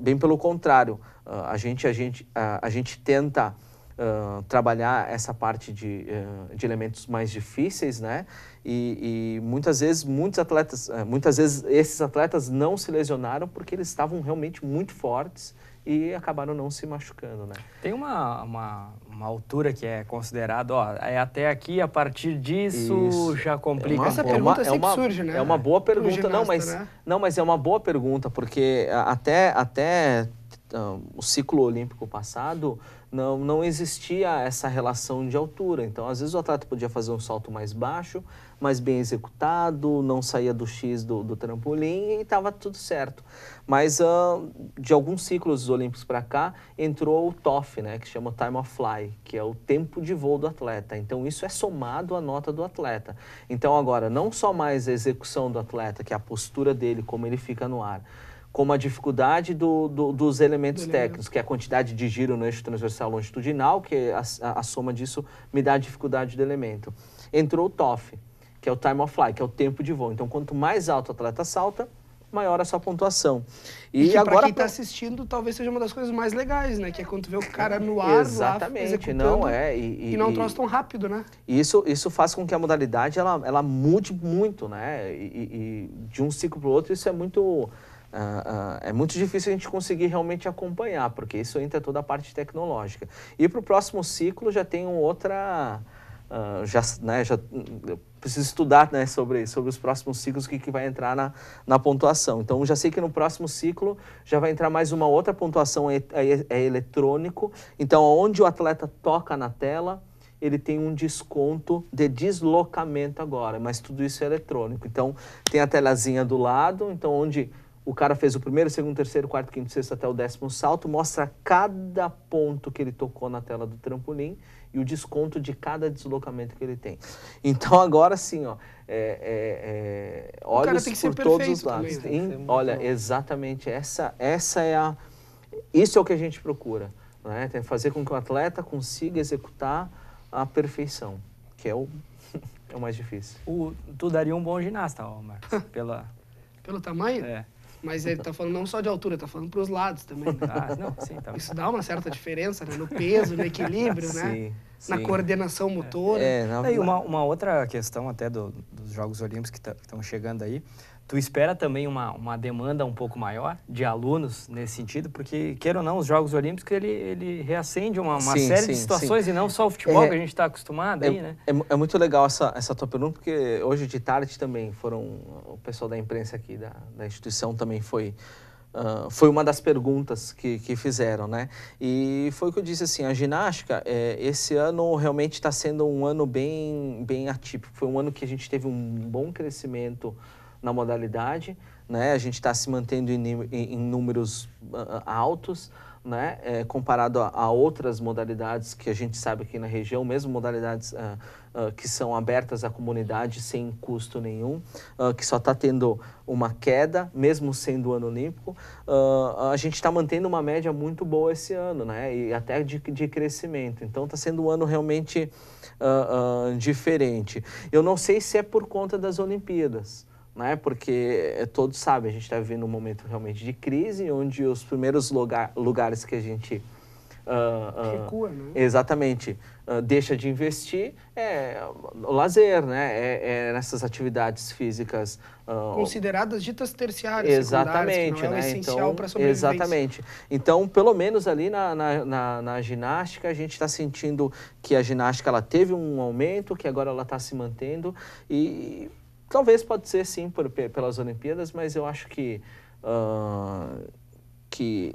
bem pelo contrário, a, gente, a, gente, a gente tenta uh, trabalhar essa parte de, uh, de elementos mais difíceis, né? E, e muitas vezes muitos atletas, uh, muitas vezes esses atletas não se lesionaram porque eles estavam realmente muito fortes e acabaram não se machucando, né? Tem uma, uma, uma altura que é considerada, ó, é até aqui, a partir disso Isso. já complica. Essa pergunta é, é uma, surge, né? É uma boa pergunta, não, mas, né? não, mas é uma boa pergunta, porque até, até um, o ciclo olímpico passado, não, não existia essa relação de altura. Então, às vezes o atleta podia fazer um salto mais baixo, mais bem executado, não saía do X do, do trampolim e estava tudo certo. Mas uh, de alguns ciclos olímpicos para cá, entrou o TOF, né, que chama Time of Fly, que é o tempo de voo do atleta. Então, isso é somado à nota do atleta. Então, agora, não só mais a execução do atleta, que é a postura dele, como ele fica no ar, como a dificuldade do, do, dos elementos técnicos, que é a quantidade de giro no eixo transversal longitudinal, que a, a, a, soma disso me dá a dificuldade do elemento. Entrou o TOF, que é o time of flight, que é o tempo de voo. Então, quanto mais alto o atleta salta, maior a sua pontuação. E, e agora para quem está assistindo, talvez seja uma das coisas mais legais, né? Que é quando vê o cara no ar, exatamente, lá, não é e, e, e não é troço tão rápido, né? Isso isso faz com que a modalidade ela, ela mude muito, né? E, e de um ciclo para o outro isso é muito Uh, uh, é muito difícil a gente conseguir realmente acompanhar, porque isso entra toda a parte tecnológica. E para o próximo ciclo já tem um outra. Uh, já, né, já preciso estudar né, sobre, sobre os próximos ciclos, o que, que vai entrar na, na pontuação. Então, já sei que no próximo ciclo já vai entrar mais uma outra pontuação, é, é, é eletrônico. Então, onde o atleta toca na tela, ele tem um desconto de deslocamento agora, mas tudo isso é eletrônico. Então, tem a telazinha do lado, então onde o cara fez o primeiro, segundo, terceiro, quarto, quinto, sexto até o décimo salto, mostra cada ponto que ele tocou na tela do trampolim e o desconto de cada deslocamento que ele tem. Então agora sim, ó, é, é, é por todos os lados. Né? É olha, bom. exatamente essa, essa é a, isso é o que a gente procura, né? Tem é fazer com que o atleta consiga executar a perfeição, que é o é o mais difícil. O, tu daria um bom ginasta, Marcos? pela pelo tamanho. É. Mas ele tá falando não só de altura, tá falando para os lados também. Né? Ah, não, sim, tá. Isso dá uma certa diferença né? no peso, no equilíbrio, sim, né? Sim. Na coordenação motora. É, na... E uma, uma outra questão até do, dos Jogos Olímpicos que tá, estão chegando aí, Tu espera também uma, uma demanda um pouco maior de alunos nesse sentido? Porque, queira ou não, os Jogos Olímpicos, ele, ele reacende uma, uma sim, série sim, de situações sim. e não só o futebol é, que a gente está acostumado é, aí, né? É, é, muito legal essa, essa tua pergunta, porque hoje de tarde também foram... O pessoal da imprensa aqui, da, da instituição também foi... Uh, foi uma das perguntas que, que fizeram, né? E foi o que eu disse assim, a ginástica, é, esse ano realmente está sendo um ano bem, bem atípico. Foi um ano que a gente teve um bom crescimento na modalidade, né? A gente está se mantendo em, em números uh, altos, né? É, comparado a, a, outras modalidades que a gente sabe aqui na região, mesmo modalidades uh, uh, que são abertas à comunidade sem custo nenhum, uh, que só está tendo uma queda, mesmo sendo o ano olímpico, a gente está mantendo uma média muito boa esse ano, né? E até de, de crescimento. Então está sendo um ano realmente diferente. Eu não sei se é por conta das Olimpíadas né? Porque é, todos sabem, a gente está vivendo um momento realmente de crise, onde os primeiros lugar, lugares que a gente uh, uh, recua, né? exatamente, uh, deixa de investir é o lazer, né? É, é nessas atividades físicas consideradas ditas terciárias, exatamente, que não é né? essencial então, para exatamente. Então, pelo menos ali na, na, na, na ginástica, a gente está sentindo que a ginástica ela teve um aumento, que agora ela está se mantendo e Talvez pode ser sim por, pelas Olimpíadas, mas eu acho que, uh, que,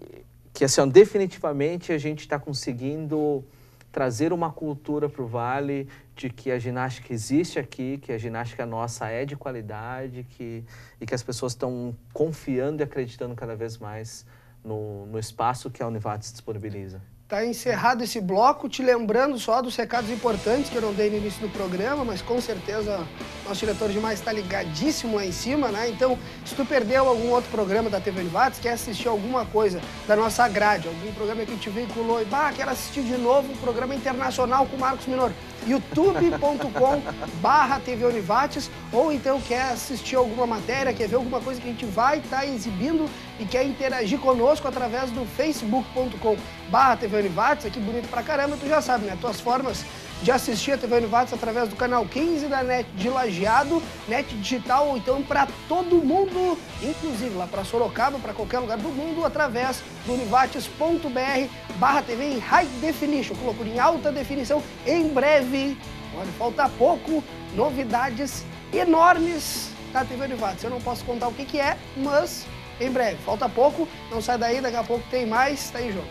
que assim, definitivamente a gente está conseguindo trazer uma cultura para o Vale de que a ginástica existe aqui, que a ginástica nossa é de qualidade que, e que as pessoas estão confiando e acreditando cada vez mais no, no espaço que a Univates disponibiliza. Está encerrado esse bloco, te lembrando só dos recados importantes que eu não dei no início do programa, mas com certeza nosso diretor de mais está ligadíssimo lá em cima, né? Então, se tu perdeu algum outro programa da TV Onivates, quer assistir alguma coisa da nossa grade, algum programa que te veiculou e, bah, quero assistir de novo o um programa internacional com Marcos Minor, youtube.com barra TV Univates, ou então quer assistir alguma matéria, quer ver alguma coisa que a gente vai estar tá exibindo e quer interagir conosco através do facebook.com barra TV Univates, aqui bonito pra caramba, tu já sabe, né? Tuas formas de assistir a TV Univates através do canal 15 da NET de Lajeado, NET Digital, ou então para todo mundo, inclusive lá para Sorocaba, para qualquer lugar do mundo, através do univates.br barra TV em High Definition, colocou em alta definição, em breve, pode faltar pouco, novidades enormes da TV Univates. Eu não posso contar o que, que é, mas em breve. Falta pouco, não sai daí, daqui a pouco tem mais, tá em jogo.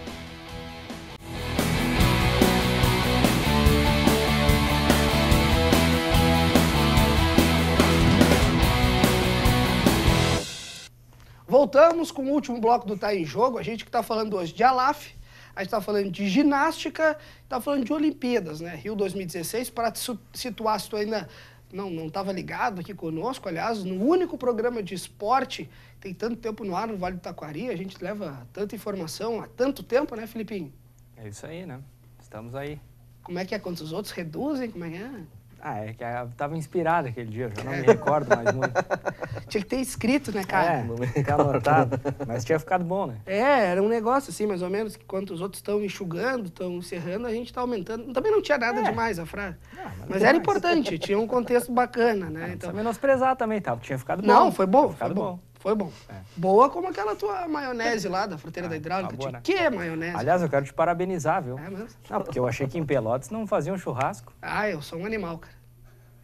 Voltamos com o último bloco do Tá em Jogo. A gente que está falando hoje de Alaf, a gente está falando de ginástica, está falando de Olimpíadas, né? Rio 2016, para situar se tu ainda não não estava ligado aqui conosco, aliás, no único programa de esporte tem tanto tempo no ar no Vale do Taquari, a gente leva tanta informação há tanto tempo, né, Filipinho? É isso aí, né? Estamos aí. Como é que é? Quantos outros reduzem? Como é que é? Ah, é que eu tava inspirado aquele dia, eu já não é. me recordo mais muito. Tinha que ter escrito, né, cara? É, ficar anotado. Mas tinha ficado bom, né? É, era um negócio assim, mais ou menos, que enquanto os outros estão enxugando, estão encerrando, a gente está aumentando. Também não tinha nada é. demais a frase. Ah, não, mas, mas era importante, tinha um contexto bacana, né? Não, então... menosprezar também, tá? Tinha ficado bom. Não, foi bom, foi bom. bom. Foi bom. É. Boa como aquela tua maionese lá da fruteira ah, da hidráulica. Tá boa, né? Que maionese? Aliás, eu quero te parabenizar, viu? É mesmo? Não, porque eu achei que em Pelotas não faziam um churrasco. Ah, eu sou um animal, cara.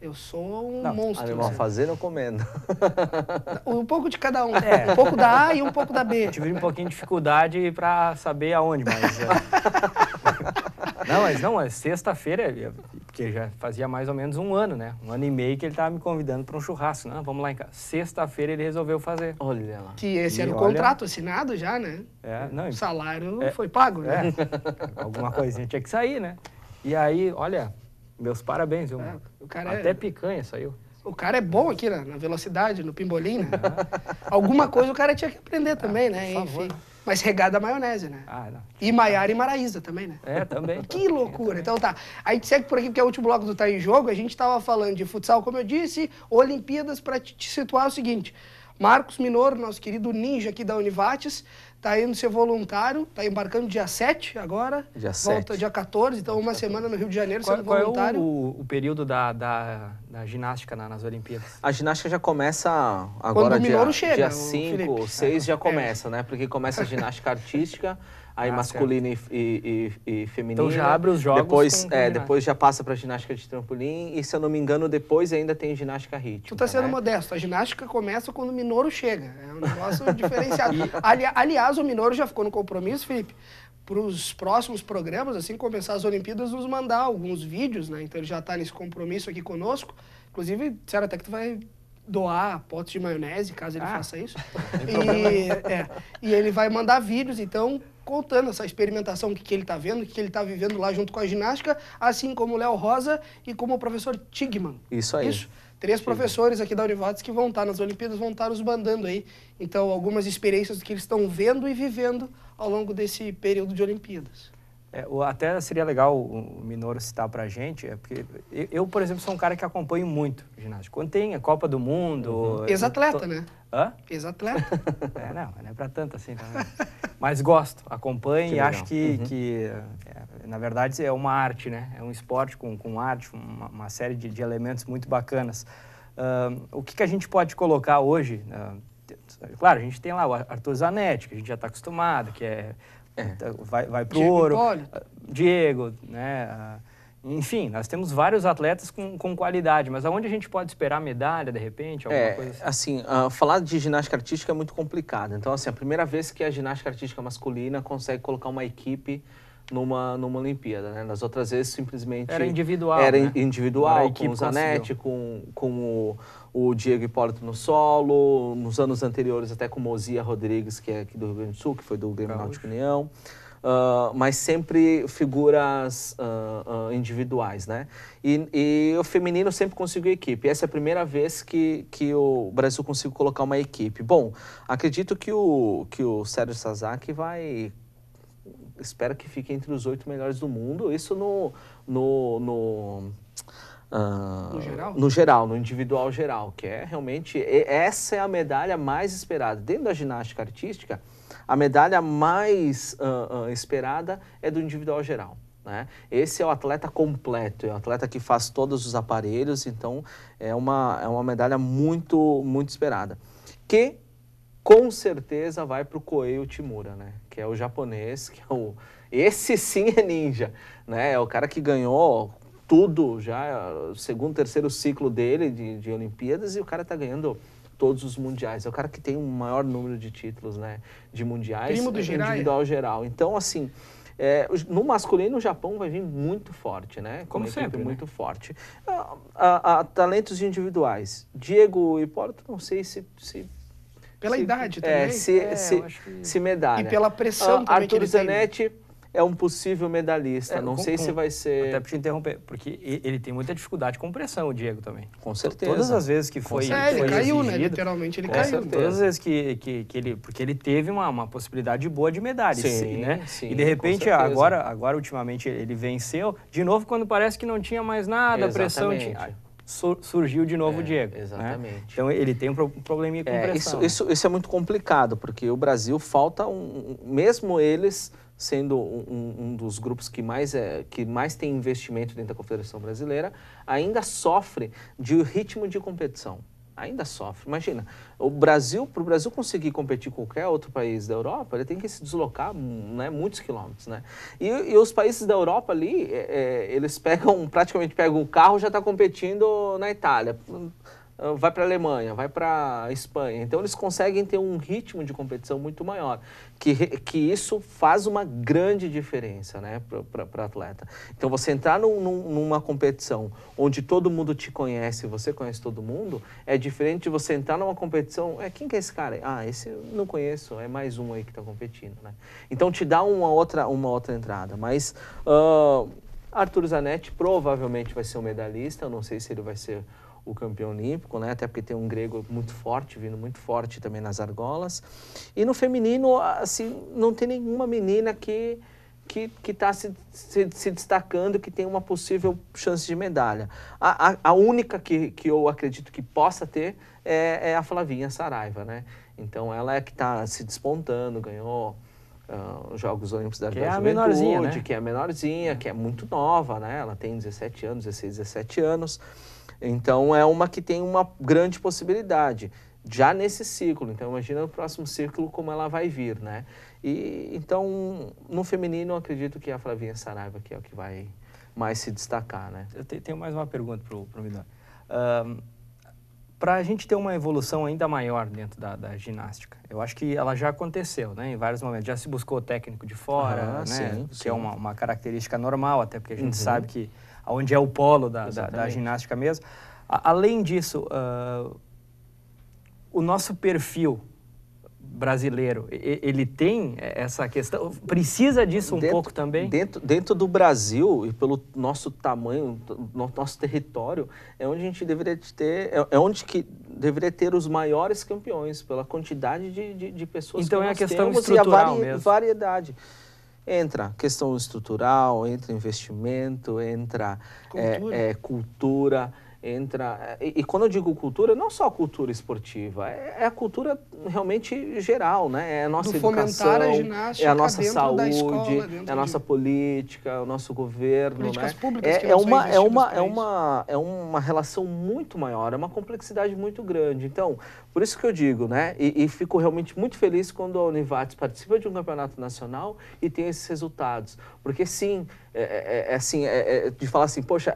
Eu sou um não, monstro. Animal assim. Né? fazer comendo. Um pouco de cada um. É. Um pouco da A e um pouco da B. Eu tive um pouquinho de dificuldade para saber aonde, mas. É. Não, mas não, é sexta-feira, é, é, porque já fazia mais ou menos um ano, né? Um ano e meio que ele estava me convidando para um churrasco. né? vamos lá em casa. Sexta-feira ele resolveu fazer. Olha lá. Que esse e era o olha... contrato assinado já, né? É, não. O salário é, foi pago, né? É. Alguma coisinha tinha que sair, né? E aí, olha, meus parabéns, viu? É, o cara Até é... picanha saiu. O cara é bom aqui né? na velocidade, no pimbolim, né? Alguma coisa o cara tinha que aprender também, né? Ah, por favor. Enfim mas regada a maionese, né? Ah, não. E Maiara e Maraísa também, né? É, também. que loucura. Então tá. A gente segue por aqui, porque é o último bloco do Tá em Jogo. A gente estava falando de futsal, como eu disse, Olimpíadas, para te situar é o seguinte. Marcos Minoro, nosso querido ninja aqui da Univates, tá indo ser voluntário, tá embarcando dia 7 agora. Dia 7. Volta dia 14, então uma semana no Rio de Janeiro qual, sendo voluntário. Qual é o, o período da, da, da ginástica na, nas Olimpíadas? A ginástica já começa agora Quando o dia, chega, dia 5, 6 já é. começa, é. né? Porque começa a ginástica artística aí masculino e, e, e, e, Então já abre os jogos. Depois, é, depois já passa para ginástica de trampolim e, se eu não me engano, depois ainda tem ginástica rítmica. Tu está então sendo né? modesto. A ginástica começa quando o Minoro chega. É um negócio diferenciado. Ali, aliás, o Minoro já ficou no compromisso, Felipe, para os próximos programas, assim começar as Olimpíadas, nos mandar alguns vídeos, né? Então ele já está nesse compromisso aqui conosco. Inclusive, disseram até que tu vai doar potes de maionese, caso ele ah. faça isso. E, é, e, ele vai mandar vídeos, então, contando essa experimentação que, que ele está vendo, que, que ele está vivendo lá junto com a ginástica, assim como o Léo Rosa e como o professor Tigman. Isso aí. Isso. Três professores aqui da Univates que vão estar tá nas Olimpíadas, vão estar tá os bandando aí. Então, algumas experiências que eles estão vendo e vivendo ao longo desse período de Olimpíadas. É, até seria legal o Minoro citar para a gente, é porque eu, por exemplo, sou um cara que acompanho muito ginástica. Quando tem a Copa do Mundo... Uhum. Ex-atleta, tô... né? Hã? Ex-atleta. é, não, não é para tanto assim. Mas gosto, acompanho que e acho que, uhum. que é, na verdade, é uma arte, né? É um esporte com, com arte, uma, uma série de, de, elementos muito bacanas. Uh, o que, que a gente pode colocar hoje... Uh, claro, a gente tem lá o Arthur Zanetti, que a gente já está acostumado, que é é. Então, vai, vai para o ouro. Poli. Ah, Diego, né? Ah, enfim, nós temos vários atletas com, com qualidade, mas aonde a gente pode esperar medalha, de repente, alguma é, coisa assim? assim uh, falar de ginástica artística é muito complicado. Então, assim, a primeira vez que a ginástica artística masculina consegue colocar uma equipe numa, numa Olimpíada, né? Nas outras vezes, simplesmente... Era individual, Era né? individual, com o Zanetti, conseguiu. com, com o o Diego Hipólito no solo, nos anos anteriores até com Mozia Rodrigues, que é aqui do Rio Grande do Sul, que foi do Grêmio Náutico União. Uh, mas sempre figuras uh, uh, individuais, né? E, e, o feminino sempre conseguiu equipe. Essa é a primeira vez que, que o Brasil conseguiu colocar uma equipe. Bom, acredito que o, que o Sérgio Sazaki vai... Espero que fique entre os oito melhores do mundo. Isso no, no, no ah, no, geral? no geral, no individual geral, que é realmente essa é a medalha mais esperada. Dentro da ginástica artística, a medalha mais uh, uh, esperada é do individual geral. Né? Esse é o atleta completo, é o atleta que faz todos os aparelhos, então é uma, é uma medalha muito, muito esperada. Que com certeza vai para o Koei Timura, né? que é o japonês, que é o. Esse sim é ninja, né? É o cara que ganhou tudo, já segundo, terceiro ciclo dele de, de Olimpíadas, e o cara está ganhando todos os mundiais. É o cara que tem o um maior número de títulos, né? De mundiais. Primo do Jiraiya. Individual geral. Então, assim, é, no masculino, o Japão vai vir muito forte, né? Como, Como sempre, né? muito forte. Ah, a, a, talentos individuais. Diego e Porto não sei se... se pela se, idade é, também. É, se, é, se, que... se medalha. E pela pressão ah, também Arthur Zanetti... Tem é um possível medalhista. É, não com, sei com, se vai ser. Até para te interromper, porque ele tem muita dificuldade com pressão, o Diego também. Com certeza. Todas as vezes que foi. É, ele caiu, né, exigido, né? Literalmente ele caiu. Certeza. Todas as vezes que, que, que, ele. Porque ele teve uma, uma possibilidade boa de medalha, sim, sim, né? Sim, e de repente, agora, agora, ultimamente, ele venceu. De novo, quando parece que não tinha mais nada, Exatamente. pressão tinha surgiu de novo é, o Diego. Né? Exatamente. Né? Então ele tem um probleminha com é, pressão. Isso, isso, isso, é muito complicado, porque o Brasil falta um. Mesmo eles sendo um, um, dos grupos que mais, é, que mais tem investimento dentro da Confederação Brasileira, ainda sofre de ritmo de competição. Ainda sofre. Imagina, o Brasil, para o Brasil conseguir competir com qualquer outro país da Europa, ele tem que se deslocar né, muitos quilômetros. Né? E, e os países da Europa ali, é, é eles pegam, praticamente pegam o carro já está competindo na Itália ah, vai para a Alemanha, vai para a Espanha. Então eles conseguem ter um ritmo de competição muito maior, que, que isso faz uma grande diferença né, para atleta. Então você entrar num, numa competição onde todo mundo te conhece, você conhece todo mundo, é diferente de você entrar numa competição, é quem que é esse cara? Ah, esse eu não conheço, é mais um aí que está competindo. Né? Então te dá uma outra, uma outra entrada, mas... Uh, Arthur Zanetti provavelmente vai ser um medalhista, eu não sei se ele vai ser o campeão olímpico, né? Até porque tem um grego muito forte, vindo muito forte também nas argolas. E no feminino, assim, não tem nenhuma menina que que está se, se, se, destacando, que tem uma possível chance de medalha. A, a, a única que, que eu acredito que possa ter é, é a Flavinha Saraiva, né? Então ela é que está se despontando, ganhou Uh, Jogos Olímpicos da que é a Juventude, menorzinha, né? que é menorzinha, que é muito nova, né? Ela tem 17 anos, 16, 17 anos. Então é uma que tem uma grande possibilidade já nesse ciclo. Então imagina o próximo ciclo como ela vai vir, né? E então no feminino eu acredito que a Flavinha Saraiva que é o que vai mais se destacar, né? Eu tenho mais uma pergunta para o Midor. Um, para a gente ter uma evolução ainda maior dentro da, da, ginástica, eu acho que ela já aconteceu, né? Em vários momentos já se buscou o técnico de fora, ah, né? Sim, que é sim. é uma, uma, característica normal, até porque a gente uhum. sabe que onde é o polo da, da, da ginástica mesmo. A, além disso, uh, o nosso perfil brasileiro, ele tem essa questão? Precisa disso um dentro, pouco também? Dentro, dentro do Brasil, e pelo nosso tamanho, no, nosso território, é onde a gente deveria ter, é, é, onde que deveria ter os maiores campeões, pela quantidade de, de, de pessoas então, que é nós a questão de estrutural e a vari, mesmo. variedade entra questão estrutural, entra investimento, entra é, cultura. É, é, cultura entra eh, e, e, quando eu digo cultura não só a cultura esportiva é, é a cultura realmente geral né é a nossa Do educação a ginástica, é a nossa saúde escola, é a nossa de... política o nosso governo né? Políticas né? públicas é, é, é, é uma é uma é uma é uma relação muito maior é uma complexidade muito grande então por isso que eu digo né e, e fico realmente muito feliz quando a Univates participa de um campeonato nacional e tem esses resultados porque sim é é, é, é, assim, é, de falar assim, poxa,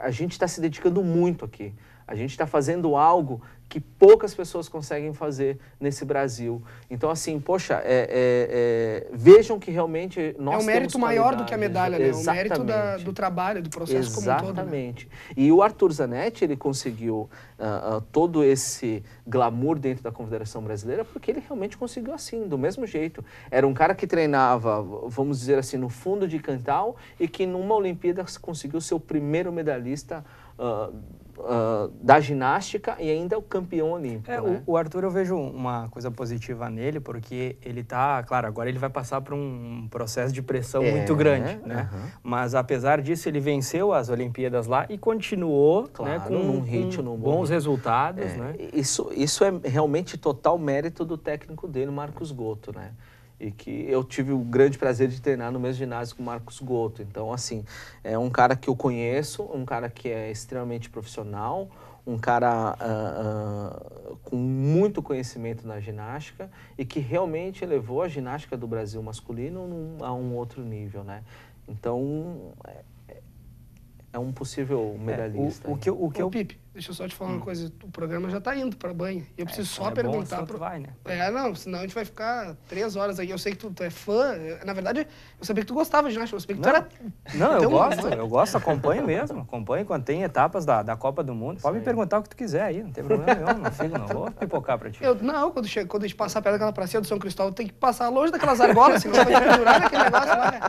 a gente está se dedicando muito aqui, a gente está fazendo algo que poucas pessoas conseguem fazer nesse Brasil. Então, assim, poxa, é, é, é, vejam que realmente nós É um mérito maior do que a medalha, né? Exatamente. É um mérito da, do trabalho, do processo Exatamente. como um todo. Né? Exatamente. Né? E o Arthur Zanetti, ele conseguiu uh, uh, todo esse glamour dentro da Confederação Brasileira porque ele realmente conseguiu assim, do mesmo jeito. Era um cara que treinava, vamos dizer assim, no fundo de cantal e que numa Olimpíada conseguiu ser o primeiro medalhista uh, uh, da ginástica e ainda é o campeão olímpico. É, né? o, o, Arthur eu vejo uma coisa positiva nele, porque ele tá, claro, agora ele vai passar por um processo de pressão é, muito grande, né? Uhum. Mas apesar disso, ele venceu as Olimpíadas lá e continuou né, claro, né, com um ritmo, com bons resultados. É. Né? Isso, isso é realmente total mérito do técnico dele, Marcos Goto, né? e que eu tive o grande prazer de treinar no mesmo ginásio com o Marcos Goto. Então, assim, é um cara que eu conheço, um cara que é extremamente profissional, um cara uh, uh, com muito conhecimento na ginástica e que realmente elevou a ginástica do Brasil masculino num, a um outro nível, né? Então, é, é, é um possível medalhista. É, o, o, que, o que o eu... Pipe Deixa eu só te falar hum. uma coisa. O programa já está indo para banho. Eu é, preciso só é perguntar. Bom, pro... vai, né? É, não, senão a gente vai ficar três horas aí. Eu sei que tu, tu é fã. Eh, na verdade, eu sabia que tu gostava de ginástica. Eu sabia que não, tu era. Não, eu, gosto, eu gosto, acompanho mesmo. Acompanho quando tem etapas da, da Copa do Mundo. Pode Sim. me perguntar o que tu quiser aí, não tem problema nenhum. Não, fico, não vou pipocar para ti. Eu, não, quando, chego, quando a gente passar perto daquela pracinha do São Cristóvão, tem que passar longe daquelas argolas, senão vai pendurar naquele negócio lá, né?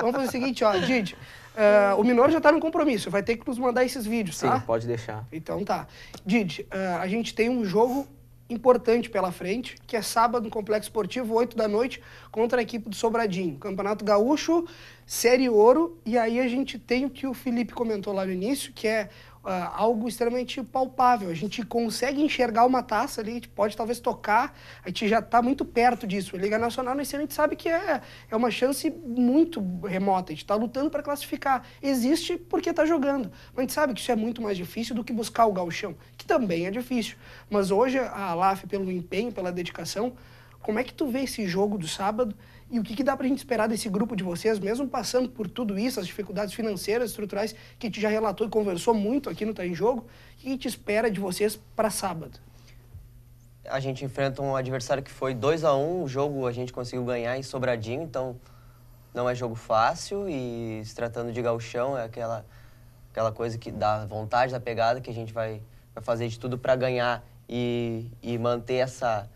Vamos fazer o seguinte, ó, Didi. Uh, o Minor já está no compromisso, vai ter que nos mandar esses vídeos, Sim, tá? Sim, pode deixar. Então tá. Didi, uh, a gente tem um jogo importante pela frente, que é sábado no Complexo Esportivo, 8 da noite, contra a equipe do Sobradinho. Campeonato Gaúcho, Série Ouro, e aí a gente tem o que o Felipe comentou lá no início, que é ah, algo extremamente palpável. A gente consegue enxergar uma taça ali, a gente pode talvez tocar, a gente já está muito perto disso. A Liga Nacional nesse ano a gente sabe que é, é uma chance muito remota, a gente está lutando para classificar. Existe porque está jogando, mas a gente sabe que isso é muito mais difícil do que buscar o galchão, que também é difícil. Mas hoje a LAF, pelo empenho, pela dedicação, como é que tu vê esse jogo do sábado? E o que, que dá para a gente esperar desse grupo de vocês, mesmo passando por tudo isso, as dificuldades financeiras, estruturais, que a gente já relatou e conversou muito aqui no Tá em Jogo, o que te espera de vocês para sábado? A gente enfrenta um adversário que foi 2 a 1 um, o jogo a gente conseguiu ganhar em Sobradinho, então não é jogo fácil e se tratando de gauchão, é aquela, aquela coisa que dá vontade da pegada, que a gente vai, vai fazer de tudo para ganhar e, e manter essa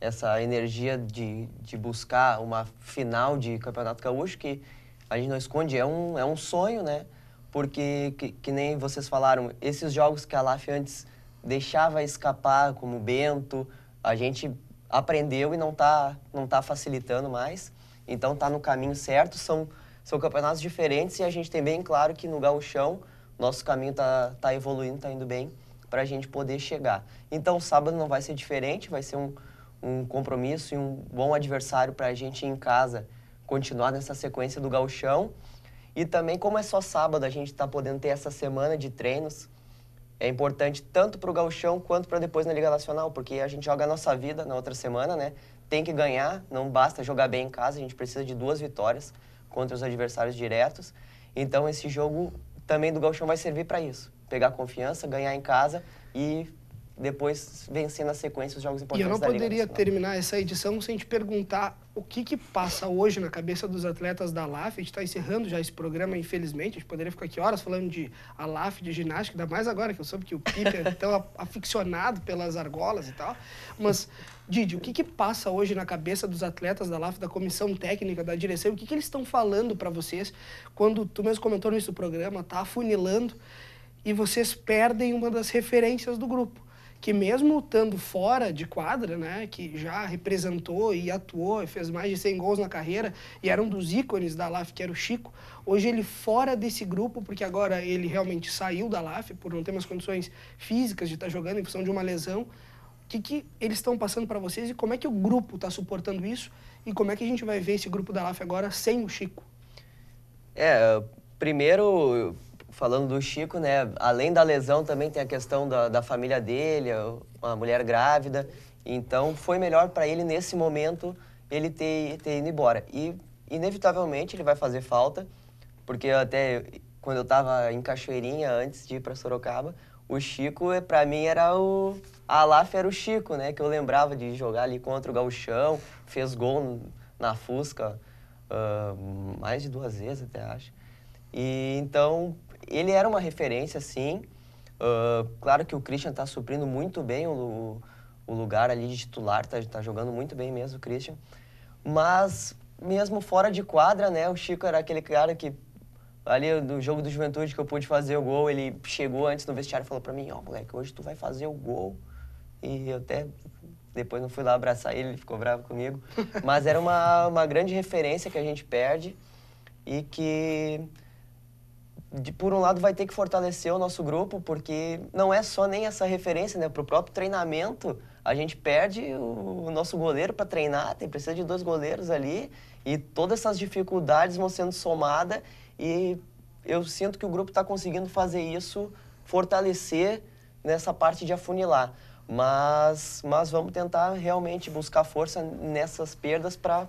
essa energia de, de buscar uma final de Campeonato Gaúcho, que a gente não esconde, é um, é um sonho, né? Porque, que, que nem vocês falaram, esses jogos que a LAF antes deixava escapar, como o Bento, a gente aprendeu e não tá, não tá facilitando mais. Então tá no caminho certo, são, são campeonatos diferentes e a gente tem bem claro que no gauchão nosso caminho tá, tá evoluindo, tá indo bem para a gente poder chegar. Então sábado não vai ser diferente, vai ser um, um compromisso e um bom adversário para a gente em casa continuar nessa sequência do gauchão. E também, como é só sábado, a gente está podendo ter essa semana de treinos. É importante tanto para o gauchão quanto para depois na Liga Nacional, porque a gente joga a nossa vida na outra semana, né? Tem que ganhar, não basta jogar bem em casa, a gente precisa de duas vitórias contra os adversários diretos. Então, esse jogo também do gauchão vai servir para isso. Pegar confiança, ganhar em casa e depois vencendo a sequência os jogos importantes. E eu não poderia terminar essa edição sem te perguntar o que, que passa hoje na cabeça dos atletas da LAF. A gente está encerrando já esse programa, infelizmente. A gente poderia ficar aqui horas falando de a LAF, de ginástica, ainda mais agora que eu soube que o Pipe é tão aficionado pelas argolas e tal. Mas, Didi, o que, que passa hoje na cabeça dos atletas da LAF, da comissão técnica, da direção? O que, que eles estão falando para vocês quando tu mesmo comentou no início do programa, tá afunilando e vocês perdem uma das referências do grupo? que mesmo estando fora de quadra, né, que já representou e atuou e fez mais de 100 gols na carreira e era um dos ícones da LAF, que era o Chico, hoje ele fora desse grupo, porque agora ele realmente saiu da LAF por não ter mais condições físicas de estar tá jogando em função de uma lesão, o que, que eles estão passando para vocês e como é que o grupo está suportando isso e como é que a gente vai ver esse grupo da LAF agora sem o Chico? É, primeiro, falando do Chico, né? Além da lesão, também tem a questão da, da família dele, uma mulher grávida. Então, foi melhor para ele, nesse momento, ele ter, ter ido embora. E, inevitavelmente, ele vai fazer falta, porque até quando eu estava em Cachoeirinha, antes de ir para Sorocaba, o Chico, é, para mim, era o... A Alaf era o Chico, né? Que eu lembrava de jogar ali contra o Gauchão, fez gol na Fusca uh, mais de duas vezes, até acho. E, então, ele era uma referência, sim. Uh, claro que o Christian está suprindo muito bem o, o lugar ali de titular, está tá jogando muito bem mesmo o Christian. Mas, mesmo fora de quadra, né, o Chico era aquele cara que, ali no jogo do Juventude que eu pude fazer o gol, ele chegou antes no vestiário e falou para mim: Ó, oh, moleque, hoje tu vai fazer o gol. E eu até depois não fui lá abraçar ele, ele ficou bravo comigo. Mas era uma, uma grande referência que a gente perde e que de, por um lado, vai ter que fortalecer o nosso grupo, porque não é só nem essa referência, né? Para o próprio treinamento, a gente perde o, o nosso goleiro para treinar, tem precisa de dois goleiros ali, e todas essas dificuldades vão sendo somadas, e eu sinto que o grupo está conseguindo fazer isso, fortalecer nessa parte de afunilar. Mas, mas vamos tentar realmente buscar força nessas perdas para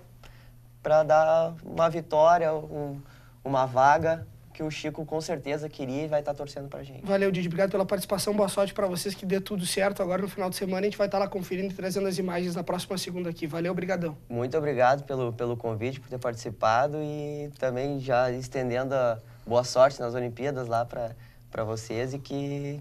dar uma vitória, um, uma vaga que o Chico com certeza queria e vai estar tá torcendo pra gente. Valeu, Didi. Obrigado pela participação. Boa sorte para vocês, que dê tudo certo. Agora no final de semana a gente vai estar tá lá conferindo e trazendo as imagens na próxima segunda aqui. Valeu, obrigadão. Muito obrigado pelo, pelo convite, por ter participado e também já estendendo a boa sorte nas Olimpíadas lá para vocês e que,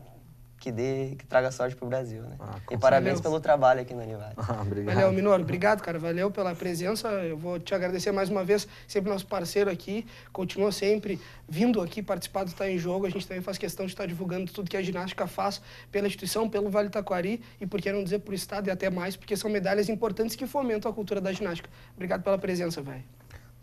que dê, que traga sorte pro Brasil, né? Ah, e parabéns pelo trabalho aqui no Univale. Ah, obrigado. Valeu, Minoro, obrigado, cara. Valeu pela presença. Eu vou te agradecer mais uma vez, sempre nosso parceiro aqui. Continua sempre vindo aqui participar do Está em Jogo. A gente também faz questão de estar divulgando tudo que a ginástica faz pela instituição, pelo Vale Taquari e, por que não dizer, por Estado e até mais, porque são medalhas importantes que fomentam a cultura da ginástica. Obrigado pela presença, velho.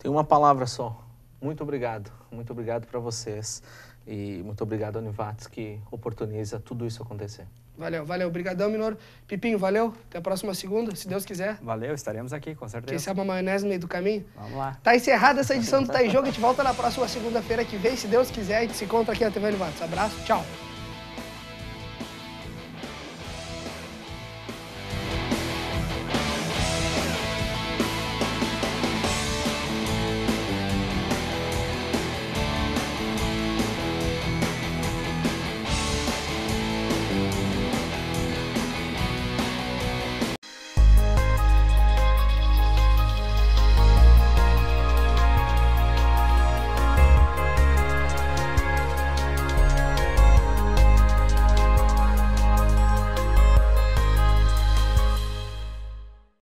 Tem uma palavra só. Muito obrigado. Muito obrigado para vocês. E muito obrigado, Anivates, que oportuniza tudo isso acontecer. Valeu, valeu. Obrigadão, Minor. Pipinho, valeu. Até a próxima segunda, se Deus quiser. Valeu, estaremos aqui, com certeza. Quem sabe uma maionese no meio do caminho. Vamos lá. Tá encerrada essa edição do Tá em Jogo. A gente volta na próxima segunda-feira que vem, se Deus quiser. A gente se encontra aqui na TV Anivates. Abraço, tchau.